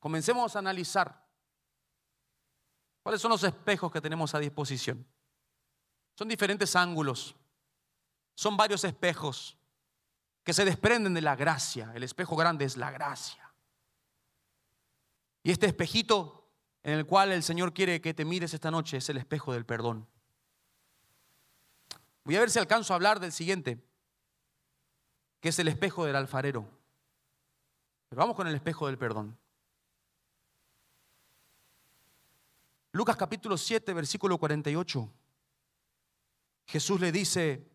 comencemos a analizar ¿Cuáles son los espejos que tenemos a disposición? Son diferentes ángulos, son varios espejos que se desprenden de la gracia. El espejo grande es la gracia. Y este espejito en el cual el Señor quiere que te mires esta noche es el espejo del perdón. Voy a ver si alcanzo a hablar del siguiente, que es el espejo del alfarero. Pero vamos con el espejo del perdón. Lucas capítulo 7, versículo 48. Jesús le dice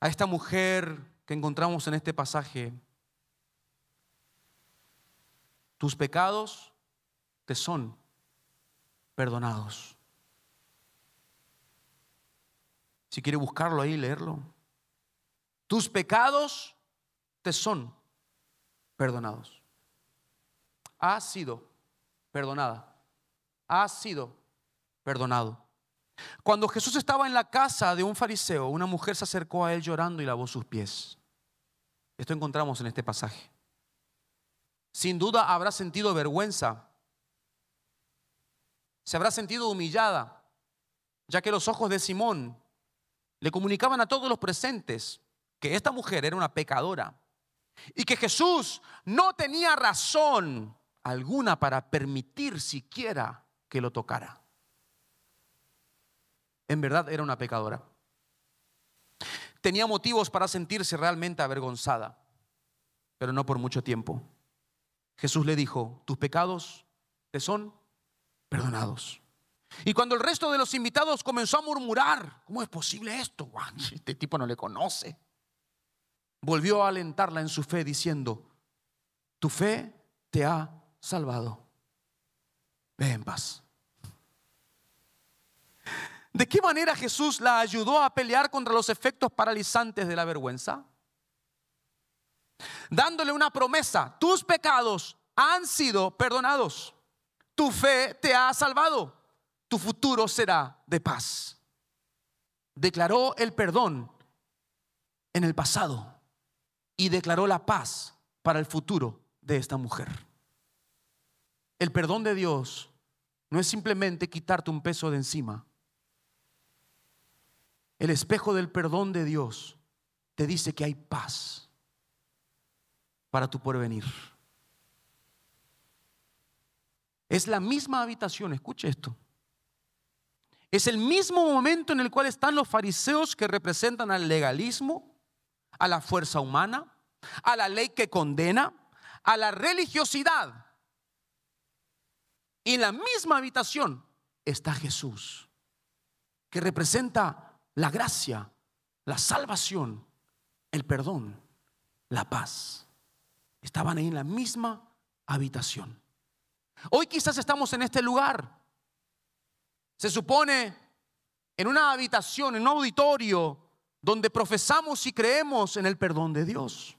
a esta mujer que encontramos en este pasaje, tus pecados te son perdonados. Si quiere buscarlo ahí, leerlo. Tus pecados te son perdonados ha sido perdonada. Ha sido perdonado. Cuando Jesús estaba en la casa de un fariseo, una mujer se acercó a él llorando y lavó sus pies. Esto encontramos en este pasaje. Sin duda habrá sentido vergüenza. Se habrá sentido humillada, ya que los ojos de Simón le comunicaban a todos los presentes que esta mujer era una pecadora y que Jesús no tenía razón alguna para permitir siquiera que lo tocara. En verdad era una pecadora. Tenía motivos para sentirse realmente avergonzada, pero no por mucho tiempo. Jesús le dijo, tus pecados te son perdonados. Y cuando el resto de los invitados comenzó a murmurar, ¿cómo es posible esto? Este tipo no le conoce. Volvió a alentarla en su fe diciendo, tu fe te ha salvado. Ve en paz. ¿De qué manera Jesús la ayudó a pelear contra los efectos paralizantes de la vergüenza? Dándole una promesa, tus pecados han sido perdonados, tu fe te ha salvado, tu futuro será de paz. Declaró el perdón en el pasado y declaró la paz para el futuro de esta mujer. El perdón de Dios no es simplemente quitarte un peso de encima. El espejo del perdón de Dios te dice que hay paz para tu porvenir. Es la misma habitación, escuche esto. Es el mismo momento en el cual están los fariseos que representan al legalismo, a la fuerza humana, a la ley que condena, a la religiosidad y en la misma habitación está Jesús, que representa la gracia, la salvación, el perdón, la paz. Estaban ahí en la misma habitación. Hoy quizás estamos en este lugar. Se supone en una habitación, en un auditorio, donde profesamos y creemos en el perdón de Dios.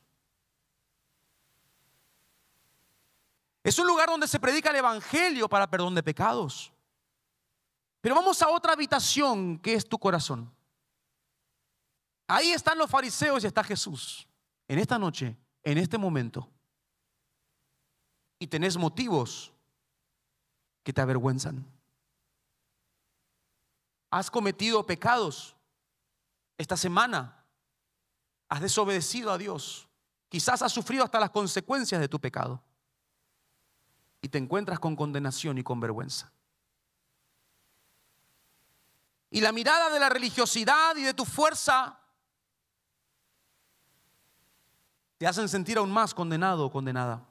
Es un lugar donde se predica el Evangelio para perdón de pecados. Pero vamos a otra habitación que es tu corazón. Ahí están los fariseos y está Jesús. En esta noche, en este momento. Y tenés motivos que te avergüenzan. Has cometido pecados esta semana. Has desobedecido a Dios. Quizás has sufrido hasta las consecuencias de tu pecado y te encuentras con condenación y con vergüenza. Y la mirada de la religiosidad y de tu fuerza te hacen sentir aún más condenado o condenada.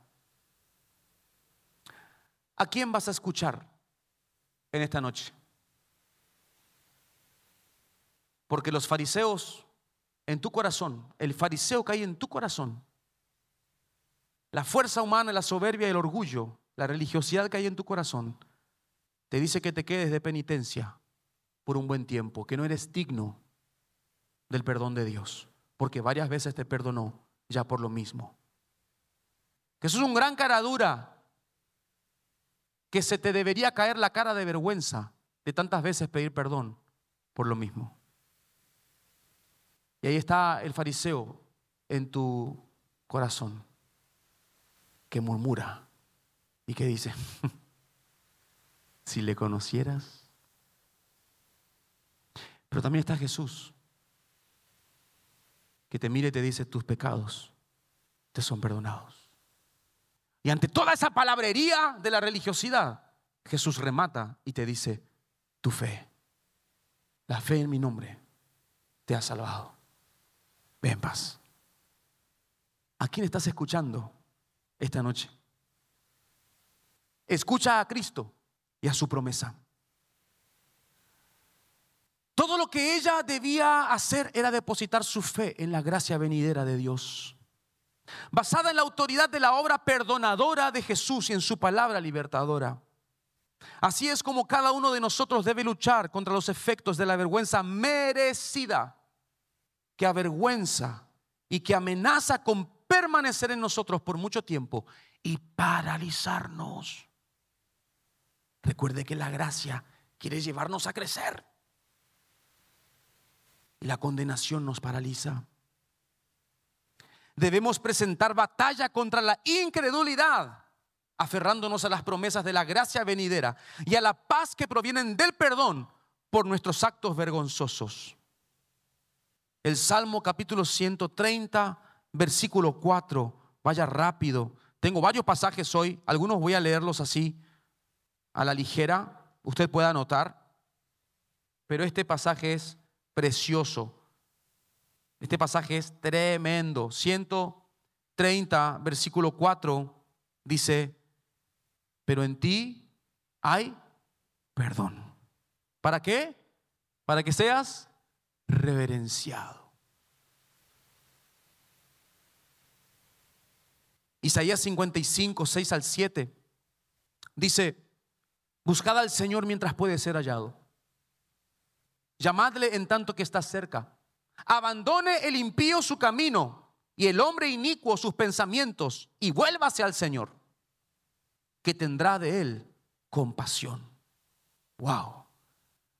¿A quién vas a escuchar en esta noche? Porque los fariseos en tu corazón, el fariseo que hay en tu corazón, la fuerza humana, la soberbia y el orgullo la religiosidad que hay en tu corazón, te dice que te quedes de penitencia por un buen tiempo, que no eres digno del perdón de Dios, porque varias veces te perdonó ya por lo mismo. Que eso es un gran cara dura, que se te debería caer la cara de vergüenza de tantas veces pedir perdón por lo mismo. Y ahí está el fariseo en tu corazón, que murmura, ¿Y qué dice? si le conocieras. Pero también está Jesús, que te mira y te dice, tus pecados te son perdonados. Y ante toda esa palabrería de la religiosidad, Jesús remata y te dice, tu fe, la fe en mi nombre, te ha salvado. Ve en paz. ¿A quién estás escuchando esta noche? Escucha a Cristo y a su promesa. Todo lo que ella debía hacer era depositar su fe en la gracia venidera de Dios, basada en la autoridad de la obra perdonadora de Jesús y en su palabra libertadora. Así es como cada uno de nosotros debe luchar contra los efectos de la vergüenza merecida que avergüenza y que amenaza con permanecer en nosotros por mucho tiempo y paralizarnos. Recuerde que la gracia quiere llevarnos a crecer. Y la condenación nos paraliza. Debemos presentar batalla contra la incredulidad, aferrándonos a las promesas de la gracia venidera y a la paz que provienen del perdón por nuestros actos vergonzosos. El Salmo capítulo 130, versículo 4. Vaya rápido. Tengo varios pasajes hoy, algunos voy a leerlos así a la ligera, usted pueda notar, pero este pasaje es precioso. Este pasaje es tremendo. 130, versículo 4, dice, pero en ti hay perdón. ¿Para qué? Para que seas reverenciado. Isaías 55, 6 al 7, dice, Buscad al Señor mientras puede ser hallado. Llamadle en tanto que está cerca. Abandone el impío su camino y el hombre inicuo sus pensamientos y vuélvase al Señor, que tendrá de él compasión. Wow.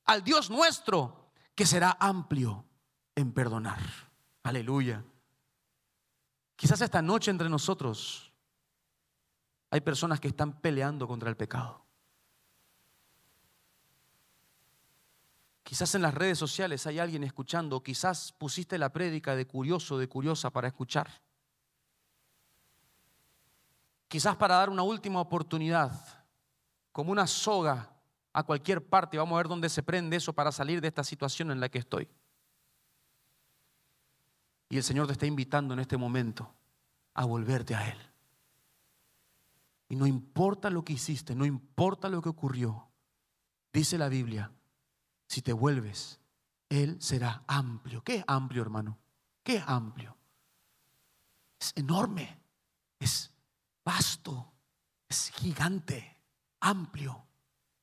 Al Dios nuestro, que será amplio en perdonar. Aleluya. Quizás esta noche entre nosotros hay personas que están peleando contra el pecado. Quizás en las redes sociales hay alguien escuchando, quizás pusiste la prédica de curioso, de curiosa para escuchar. Quizás para dar una última oportunidad, como una soga a cualquier parte, vamos a ver dónde se prende eso para salir de esta situación en la que estoy. Y el Señor te está invitando en este momento a volverte a Él. Y no importa lo que hiciste, no importa lo que ocurrió, dice la Biblia, si te vuelves, Él será amplio. ¿Qué es amplio, hermano? ¿Qué es amplio? Es enorme, es vasto, es gigante, amplio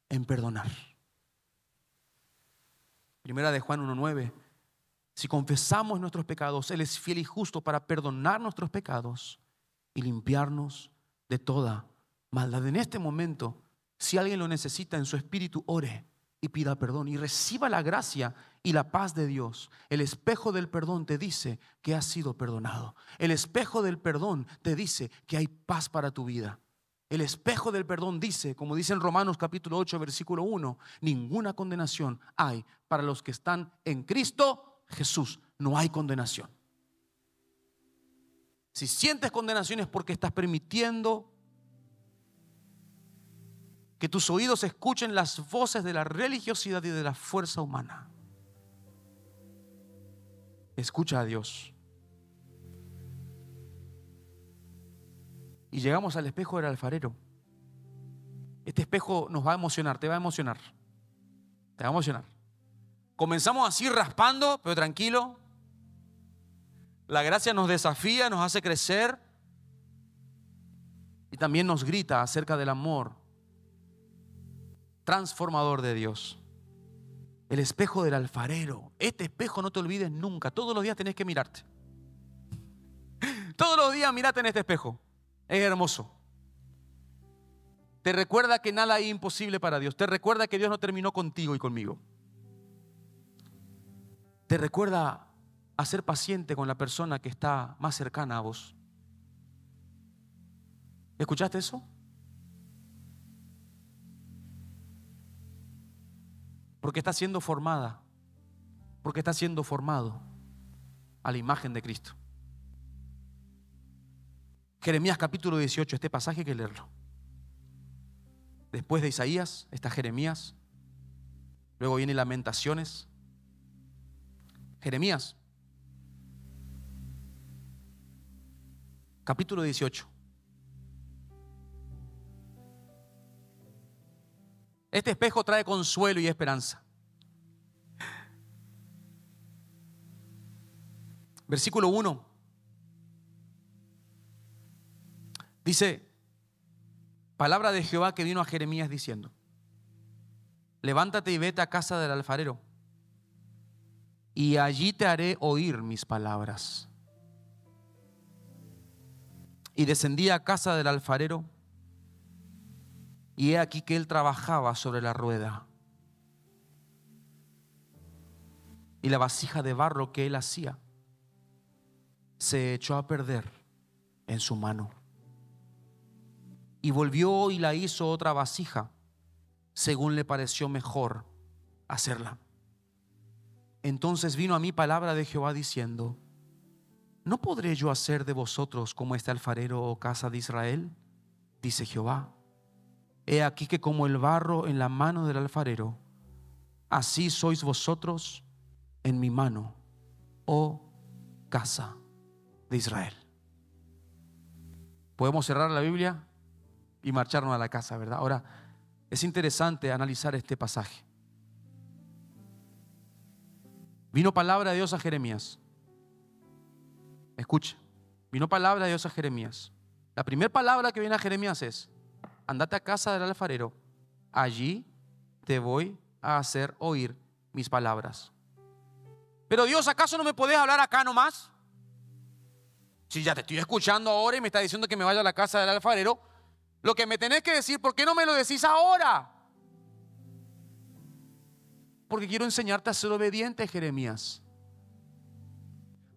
en perdonar. Primera de Juan 1.9. Si confesamos nuestros pecados, Él es fiel y justo para perdonar nuestros pecados y limpiarnos de toda maldad. En este momento, si alguien lo necesita en su espíritu, ore y pida perdón y reciba la gracia y la paz de Dios. El espejo del perdón te dice que has sido perdonado. El espejo del perdón te dice que hay paz para tu vida. El espejo del perdón dice, como dice en Romanos capítulo 8, versículo 1, ninguna condenación hay para los que están en Cristo Jesús. No hay condenación. Si sientes condenación es porque estás permitiendo que tus oídos escuchen las voces de la religiosidad y de la fuerza humana. Escucha a Dios. Y llegamos al espejo del alfarero. Este espejo nos va a emocionar, te va a emocionar. Te va a emocionar. Comenzamos así raspando, pero tranquilo. La gracia nos desafía, nos hace crecer y también nos grita acerca del amor transformador de Dios. El espejo del alfarero. Este espejo no te olvides nunca. Todos los días tenés que mirarte. Todos los días mirate en este espejo. Es hermoso. Te recuerda que nada es imposible para Dios. Te recuerda que Dios no terminó contigo y conmigo. Te recuerda a ser paciente con la persona que está más cercana a vos. ¿Escuchaste eso? Porque está siendo formada. Porque está siendo formado a la imagen de Cristo. Jeremías capítulo 18, este pasaje hay que leerlo. Después de Isaías está Jeremías. Luego viene Lamentaciones. Jeremías. Capítulo 18. Este espejo trae consuelo y esperanza. Versículo 1. Dice, palabra de Jehová que vino a Jeremías diciendo, levántate y vete a casa del alfarero, y allí te haré oír mis palabras. Y descendí a casa del alfarero y he aquí que él trabajaba sobre la rueda. Y la vasija de barro que él hacía se echó a perder en su mano. Y volvió y la hizo otra vasija, según le pareció mejor hacerla. Entonces vino a mí palabra de Jehová diciendo, ¿no podré yo hacer de vosotros como este alfarero o casa de Israel? Dice Jehová. He aquí que como el barro en la mano del alfarero, así sois vosotros en mi mano, oh casa de Israel. Podemos cerrar la Biblia y marcharnos a la casa, ¿verdad? Ahora, es interesante analizar este pasaje. Vino palabra de Dios a Jeremías. Escucha, vino palabra de Dios a Jeremías. La primera palabra que viene a Jeremías es, andate a casa del alfarero, allí te voy a hacer oír mis palabras. Pero Dios, ¿acaso no me podés hablar acá nomás? Si ya te estoy escuchando ahora y me está diciendo que me vaya a la casa del alfarero, lo que me tenés que decir, ¿por qué no me lo decís ahora? Porque quiero enseñarte a ser obediente, Jeremías.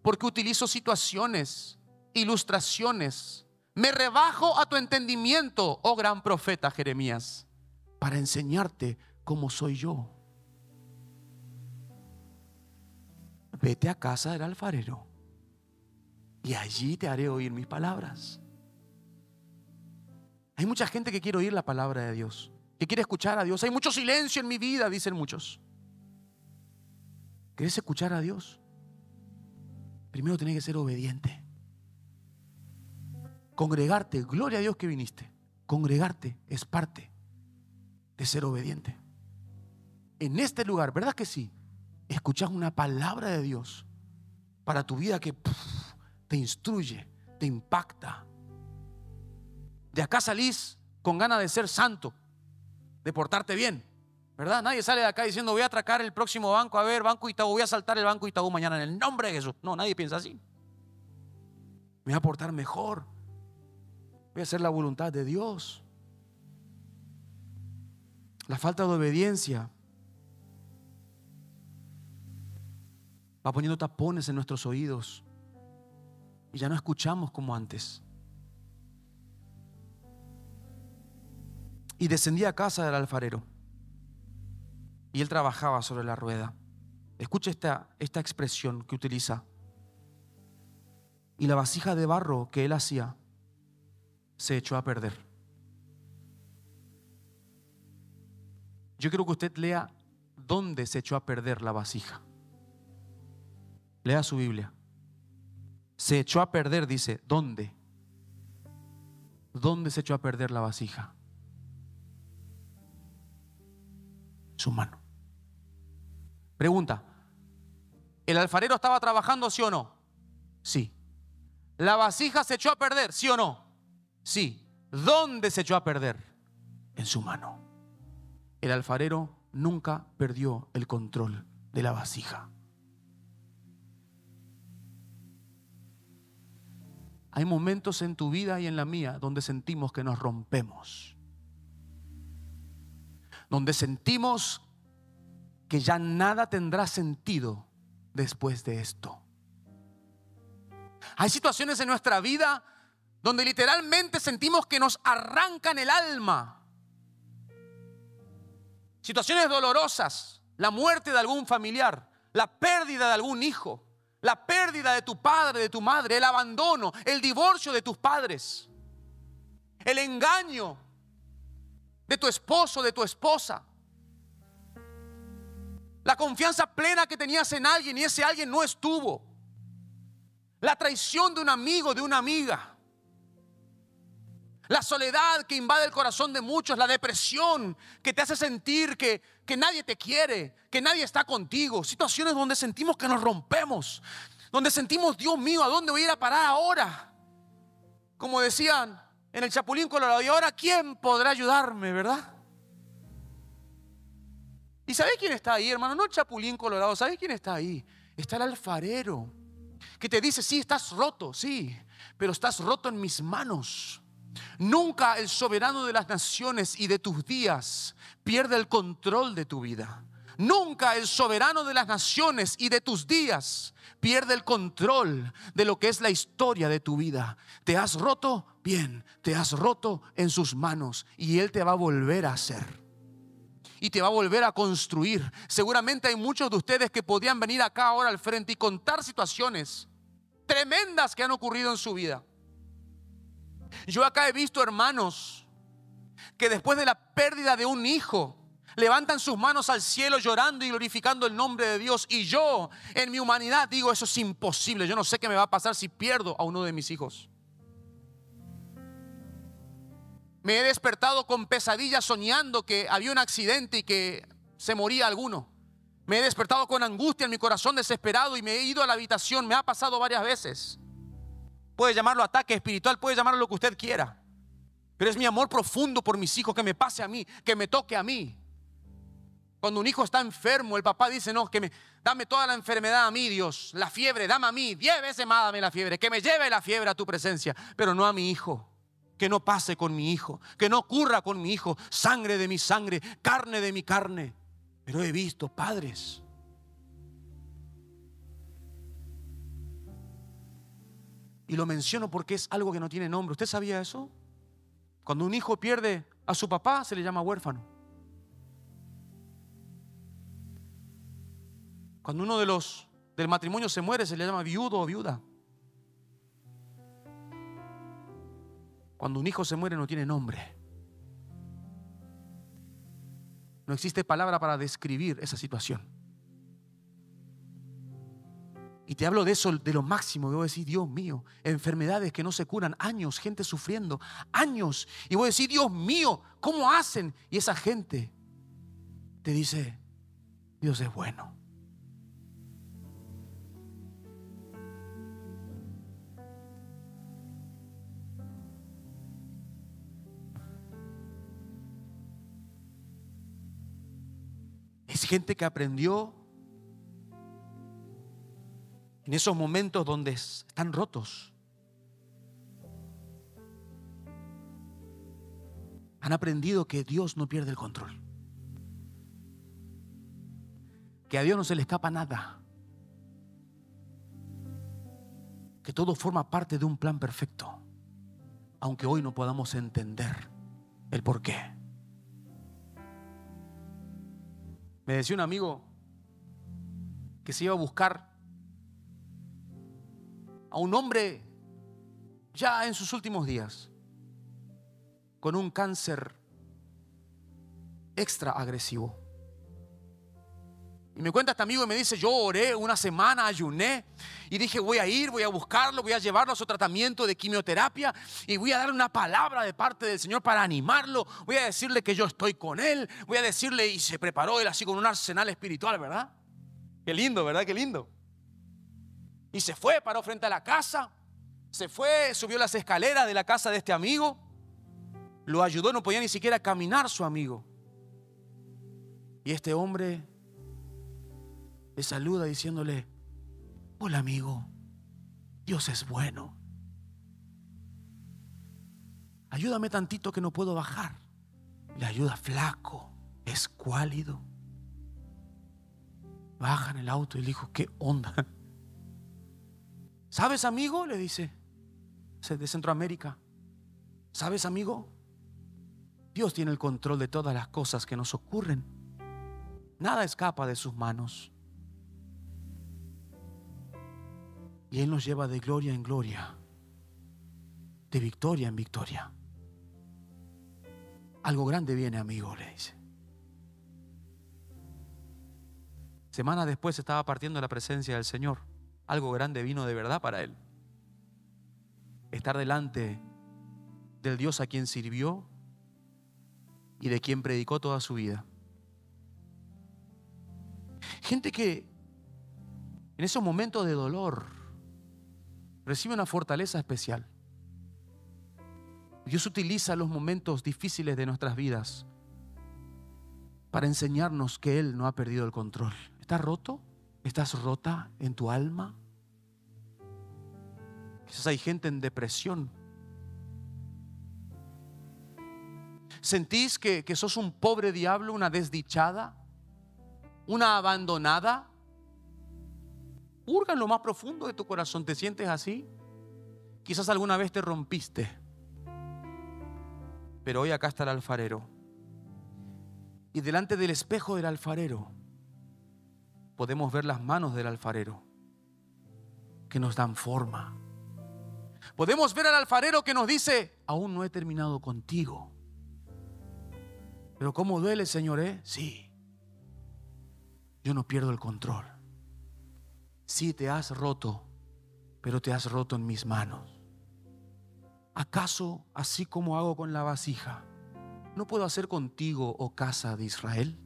Porque utilizo situaciones, ilustraciones, me rebajo a tu entendimiento, oh gran profeta Jeremías, para enseñarte cómo soy yo. Vete a casa del alfarero y allí te haré oír mis palabras. Hay mucha gente que quiere oír la palabra de Dios, que quiere escuchar a Dios. Hay mucho silencio en mi vida, dicen muchos. ¿Querés escuchar a Dios? Primero tienes que ser obediente. Congregarte, gloria a Dios que viniste. Congregarte es parte de ser obediente. En este lugar, ¿verdad que sí? Escuchas una palabra de Dios para tu vida que te instruye, te impacta. De acá salís con ganas de ser santo, de portarte bien, ¿verdad? Nadie sale de acá diciendo voy a atracar el próximo banco, a ver, Banco Itaú, voy a saltar el Banco y Itaú mañana en el nombre de Jesús. No, nadie piensa así. Me voy a portar mejor, Voy a hacer la voluntad de Dios. La falta de obediencia va poniendo tapones en nuestros oídos y ya no escuchamos como antes. Y descendí a casa del alfarero y él trabajaba sobre la rueda. Escucha esta, esta expresión que utiliza. Y la vasija de barro que él hacía se echó a perder. Yo quiero que usted lea dónde se echó a perder la vasija. Lea su Biblia. Se echó a perder, dice, ¿dónde? ¿Dónde se echó a perder la vasija? Su mano. Pregunta, ¿el alfarero estaba trabajando, sí o no? Sí. ¿La vasija se echó a perder, sí o no? Sí, ¿dónde se echó a perder? En su mano. El alfarero nunca perdió el control de la vasija. Hay momentos en tu vida y en la mía donde sentimos que nos rompemos. Donde sentimos que ya nada tendrá sentido después de esto. Hay situaciones en nuestra vida donde literalmente sentimos que nos arrancan el alma. Situaciones dolorosas, la muerte de algún familiar, la pérdida de algún hijo, la pérdida de tu padre, de tu madre, el abandono, el divorcio de tus padres, el engaño de tu esposo, de tu esposa. La confianza plena que tenías en alguien y ese alguien no estuvo. La traición de un amigo, de una amiga. La soledad que invade el corazón de muchos, la depresión que te hace sentir que, que nadie te quiere, que nadie está contigo. Situaciones donde sentimos que nos rompemos, donde sentimos, Dios mío, ¿a dónde voy a ir a parar ahora? Como decían en el Chapulín Colorado, ¿y ahora quién podrá ayudarme, verdad? ¿Y sabés quién está ahí, hermano? No el Chapulín Colorado, ¿sabés quién está ahí? Está el alfarero que te dice, sí, estás roto, sí, pero estás roto en mis manos. Nunca el soberano de las naciones y de tus días pierde el control de tu vida. Nunca el soberano de las naciones y de tus días pierde el control de lo que es la historia de tu vida. Te has roto, bien, te has roto en sus manos y Él te va a volver a hacer. Y te va a volver a construir. Seguramente hay muchos de ustedes que podían venir acá ahora al frente y contar situaciones tremendas que han ocurrido en su vida yo acá he visto hermanos que después de la pérdida de un hijo, levantan sus manos al cielo llorando y glorificando el nombre de Dios. Y yo, en mi humanidad, digo, eso es imposible. Yo no sé qué me va a pasar si pierdo a uno de mis hijos. Me he despertado con pesadillas soñando que había un accidente y que se moría alguno. Me he despertado con angustia en mi corazón desesperado y me he ido a la habitación. Me ha pasado varias veces puede llamarlo ataque espiritual, puede llamarlo lo que usted quiera. Pero es mi amor profundo por mis hijos, que me pase a mí, que me toque a mí. Cuando un hijo está enfermo, el papá dice, no, que me, dame toda la enfermedad a mí, Dios, la fiebre, dame a mí, diez veces más dame la fiebre, que me lleve la fiebre a tu presencia, pero no a mi hijo. Que no pase con mi hijo, que no ocurra con mi hijo, sangre de mi sangre, carne de mi carne. Pero he visto padres Y lo menciono porque es algo que no tiene nombre. ¿Usted sabía eso? Cuando un hijo pierde a su papá, se le llama huérfano. Cuando uno de los del matrimonio se muere, se le llama viudo o viuda. Cuando un hijo se muere no tiene nombre. No existe palabra para describir esa situación. Y te hablo de eso, de lo máximo. Y voy a decir, Dios mío, enfermedades que no se curan, años, gente sufriendo, años. Y voy a decir, Dios mío, ¿cómo hacen? Y esa gente te dice, Dios es bueno. Es gente que aprendió en esos momentos donde están rotos. Han aprendido que Dios no pierde el control. Que a Dios no se le escapa nada. Que todo forma parte de un plan perfecto. Aunque hoy no podamos entender el por qué. Me decía un amigo que se iba a buscar a un hombre ya en sus últimos días con un cáncer extra agresivo. Y me cuenta este amigo y me dice, yo oré una semana, ayuné y dije, voy a ir, voy a buscarlo, voy a llevarlo a su tratamiento de quimioterapia y voy a darle una palabra de parte del Señor para animarlo, voy a decirle que yo estoy con él, voy a decirle y se preparó él así con un arsenal espiritual, ¿verdad? Qué lindo, ¿verdad? Qué lindo. Y se fue, paró frente a la casa, se fue, subió las escaleras de la casa de este amigo, lo ayudó, no podía ni siquiera caminar su amigo. Y este hombre le saluda diciéndole, hola amigo, Dios es bueno. Ayúdame tantito que no puedo bajar. Le ayuda flaco, escuálido. en el auto y le dijo, ¿qué onda? ¿Sabes, amigo? Le dice, de Centroamérica. ¿Sabes, amigo? Dios tiene el control de todas las cosas que nos ocurren. Nada escapa de sus manos. Y Él nos lleva de gloria en gloria, de victoria en victoria. Algo grande viene, amigo, le dice. Semanas después estaba partiendo la presencia del Señor algo grande vino de verdad para él. Estar delante del Dios a quien sirvió y de quien predicó toda su vida. Gente que en esos momentos de dolor recibe una fortaleza especial. Dios utiliza los momentos difíciles de nuestras vidas para enseñarnos que Él no ha perdido el control. ¿Está roto? ¿Estás rota en tu alma? Quizás hay gente en depresión. ¿Sentís que, sos un pobre diablo, una desdichada, una abandonada? Urga en lo más profundo de tu corazón. ¿Te sientes así? Quizás alguna vez te rompiste. Pero hoy acá está el alfarero. Y delante del espejo del alfarero podemos ver las manos del alfarero que nos dan forma. Podemos ver al alfarero que nos dice, aún no he terminado contigo. Pero cómo duele, Señor, ¿eh? Sí. Yo no pierdo el control. Sí, te has roto, pero te has roto en mis manos. ¿Acaso, así como hago con la vasija, no puedo hacer contigo, oh casa de Israel?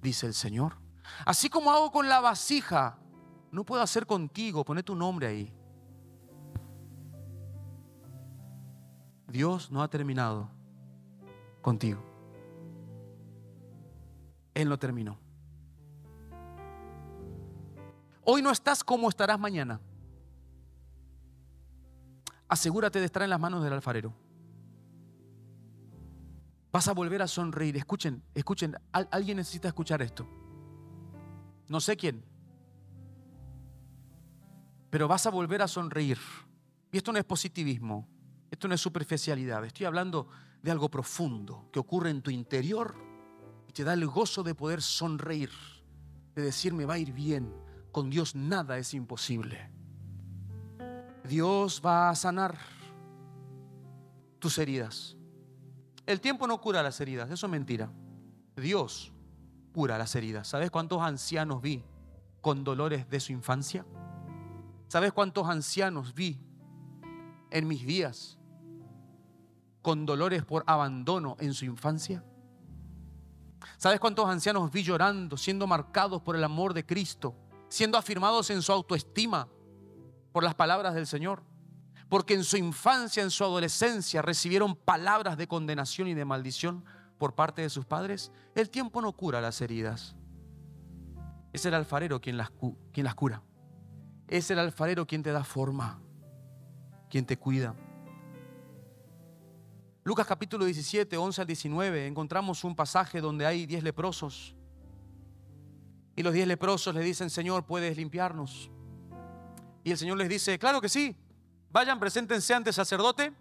Dice el Señor. Así como hago con la vasija, no puedo hacer contigo, poné tu nombre ahí. Dios no ha terminado contigo. Él no terminó. Hoy no estás como estarás mañana. Asegúrate de estar en las manos del alfarero. Vas a volver a sonreír. Escuchen, escuchen, alguien necesita escuchar esto no sé quién, pero vas a volver a sonreír. Y esto no es positivismo, esto no es superficialidad, estoy hablando de algo profundo que ocurre en tu interior y te da el gozo de poder sonreír, de decir me va a ir bien, con Dios nada es imposible. Dios va a sanar tus heridas. El tiempo no cura las heridas, eso es mentira. Dios cura las heridas. ¿Sabes cuántos ancianos vi con dolores de su infancia? ¿Sabes cuántos ancianos vi en mis días con dolores por abandono en su infancia? ¿Sabes cuántos ancianos vi llorando, siendo marcados por el amor de Cristo, siendo afirmados en su autoestima por las palabras del Señor? Porque en su infancia, en su adolescencia, recibieron palabras de condenación y de maldición por parte de sus padres, el tiempo no cura las heridas. Es el alfarero quien las, quien las cura. Es el alfarero quien te da forma, quien te cuida. Lucas capítulo 17, 11 al 19, encontramos un pasaje donde hay 10 leprosos. Y los 10 leprosos le dicen, Señor, ¿puedes limpiarnos? Y el Señor les dice, claro que sí, vayan, preséntense ante sacerdote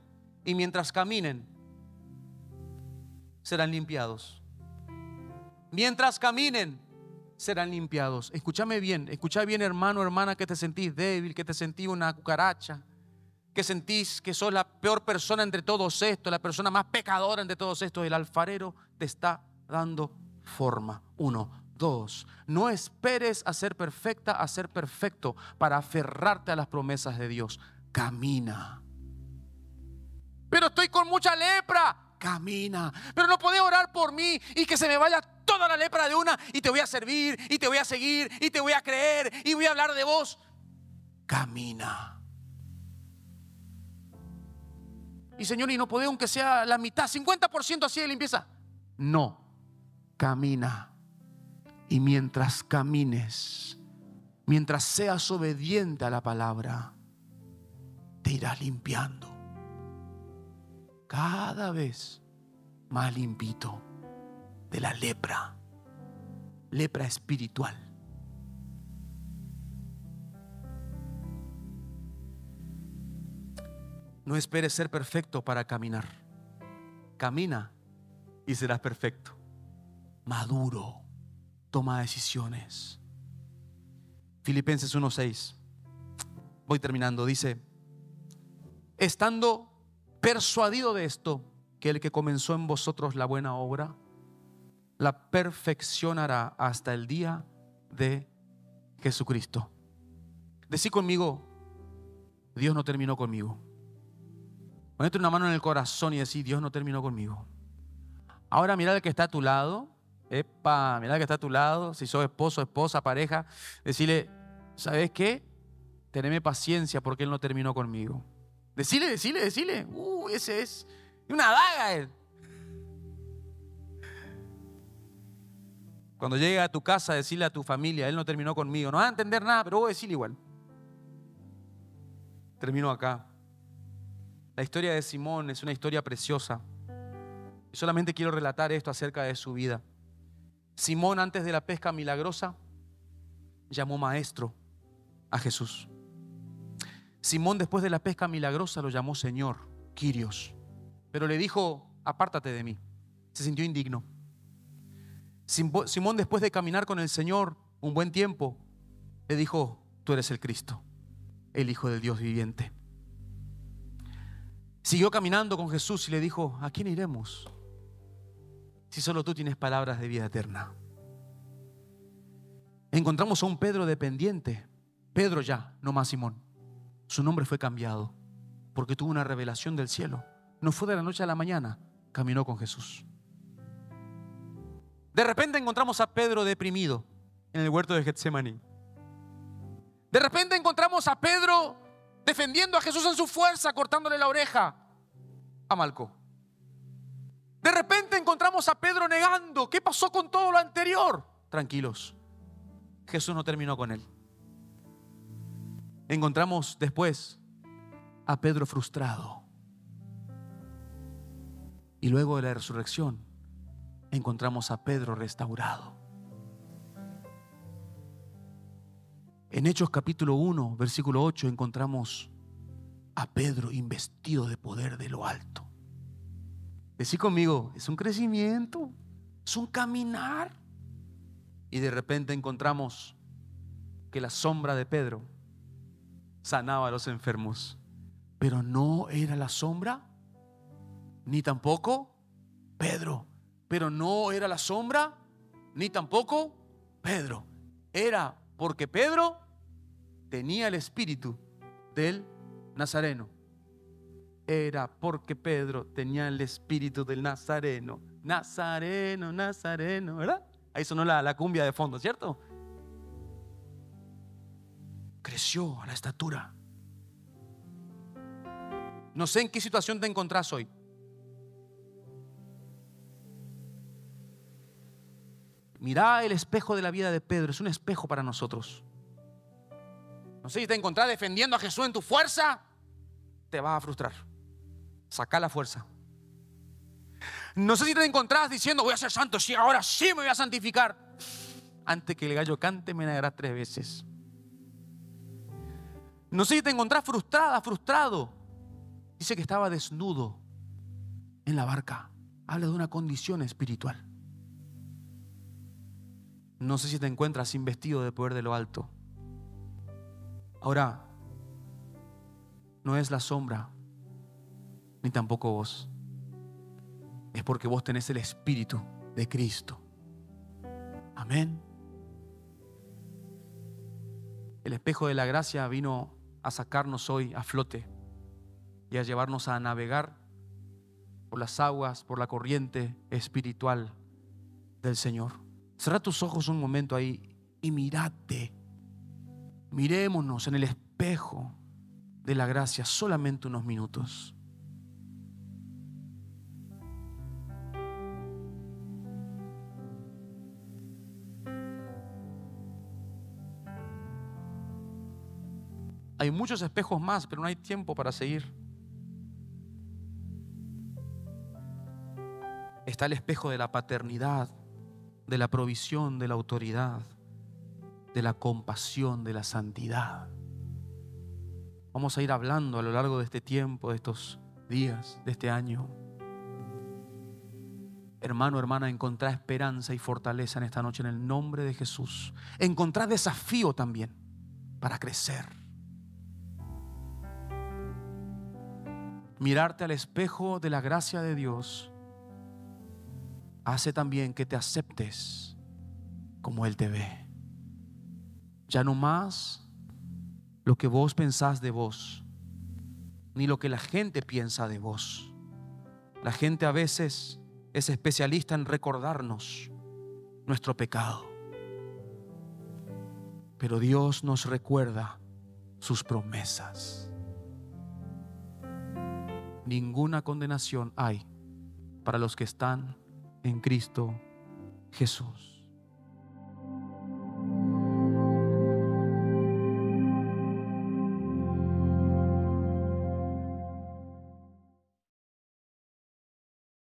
y mientras caminen, serán limpiados. Mientras caminen, serán limpiados. Escúchame bien, escucha bien hermano, hermana, que te sentís débil, que te sentís una cucaracha, que sentís que sos la peor persona entre todos estos, la persona más pecadora entre todos estos. El alfarero te está dando forma. Uno, dos, no esperes a ser perfecta, a ser perfecto para aferrarte a las promesas de Dios. Camina. Pero estoy con mucha lepra camina. Pero no podés orar por mí y que se me vaya toda la lepra de una y te voy a servir y te voy a seguir y te voy a creer y voy a hablar de vos. Camina. Y Señor, y no podés aunque sea la mitad, 50% así de limpieza. No, camina. Y mientras camines, mientras seas obediente a la palabra, te irás limpiando cada vez más limpito de la lepra, lepra espiritual. No esperes ser perfecto para caminar. Camina y serás perfecto. Maduro, toma decisiones. Filipenses 1.6. Voy terminando. Dice, estando persuadido de esto, que el que comenzó en vosotros la buena obra, la perfeccionará hasta el día de Jesucristo. Decí conmigo, Dios no terminó conmigo. Ponete una mano en el corazón y decir, Dios no terminó conmigo. Ahora mira al que está a tu lado. Epa, mira al que está a tu lado. Si sos esposo, esposa, pareja. Decirle, ¿sabes qué? Teneme paciencia porque Él no terminó conmigo. Decile, decile, decile. Uh, ese es. Una daga él. Eh. Cuando llegue a tu casa, decile a tu familia, él no terminó conmigo. No va a entender nada, pero voy a igual. Termino acá. La historia de Simón es una historia preciosa. Y solamente quiero relatar esto acerca de su vida. Simón, antes de la pesca milagrosa, llamó maestro a Jesús. Simón después de la pesca milagrosa lo llamó Señor, Quirios, pero le dijo, apártate de mí. Se sintió indigno. Simón después de caminar con el Señor un buen tiempo, le dijo, tú eres el Cristo, el Hijo del Dios viviente. Siguió caminando con Jesús y le dijo, ¿a quién iremos? Si solo tú tienes palabras de vida eterna. Encontramos a un Pedro dependiente, Pedro ya, no más Simón. Su nombre fue cambiado porque tuvo una revelación del cielo. No fue de la noche a la mañana, caminó con Jesús. De repente encontramos a Pedro deprimido en el huerto de Getsemaní. De repente encontramos a Pedro defendiendo a Jesús en su fuerza, cortándole la oreja a Malco. De repente encontramos a Pedro negando. ¿Qué pasó con todo lo anterior? Tranquilos, Jesús no terminó con él encontramos después a Pedro frustrado. Y luego de la resurrección encontramos a Pedro restaurado. En Hechos capítulo 1, versículo 8 encontramos a Pedro investido de poder de lo alto. Decí conmigo, es un crecimiento, es un caminar. Y de repente encontramos que la sombra de Pedro sanaba a los enfermos. Pero no era la sombra, ni tampoco Pedro. Pero no era la sombra, ni tampoco Pedro. Era porque Pedro tenía el espíritu del Nazareno. Era porque Pedro tenía el espíritu del Nazareno. Nazareno, Nazareno, ¿verdad? Ahí sonó la, la cumbia de fondo, ¿cierto? creció a la estatura. No sé en qué situación te encontrás hoy. Mirá el espejo de la vida de Pedro, es un espejo para nosotros. No sé si te encontrás defendiendo a Jesús en tu fuerza, te vas a frustrar. Saca la fuerza. No sé si te encontrás diciendo, voy a ser santo, sí, ahora sí me voy a santificar. Antes que el gallo cante, me negarás tres veces. No sé si te encontrás frustrada, frustrado. Dice que estaba desnudo en la barca. Habla de una condición espiritual. No sé si te encuentras sin vestido de poder de lo alto. Ahora, no es la sombra, ni tampoco vos. Es porque vos tenés el Espíritu de Cristo. Amén. El espejo de la gracia vino a sacarnos hoy a flote y a llevarnos a navegar por las aguas, por la corriente espiritual del Señor. Cerra tus ojos un momento ahí y mírate. Mirémonos en el espejo de la gracia solamente unos minutos. Hay muchos espejos más, pero no hay tiempo para seguir. Está el espejo de la paternidad, de la provisión, de la autoridad, de la compasión, de la santidad. Vamos a ir hablando a lo largo de este tiempo, de estos días, de este año. Hermano, hermana, encontrá esperanza y fortaleza en esta noche en el nombre de Jesús. Encontrá desafío también para crecer mirarte al espejo de la gracia de Dios hace también que te aceptes como Él te ve. Ya no más lo que vos pensás de vos, ni lo que la gente piensa de vos. La gente a veces es especialista en recordarnos nuestro pecado. Pero Dios nos recuerda sus promesas ninguna condenación hay para los que están en Cristo Jesús.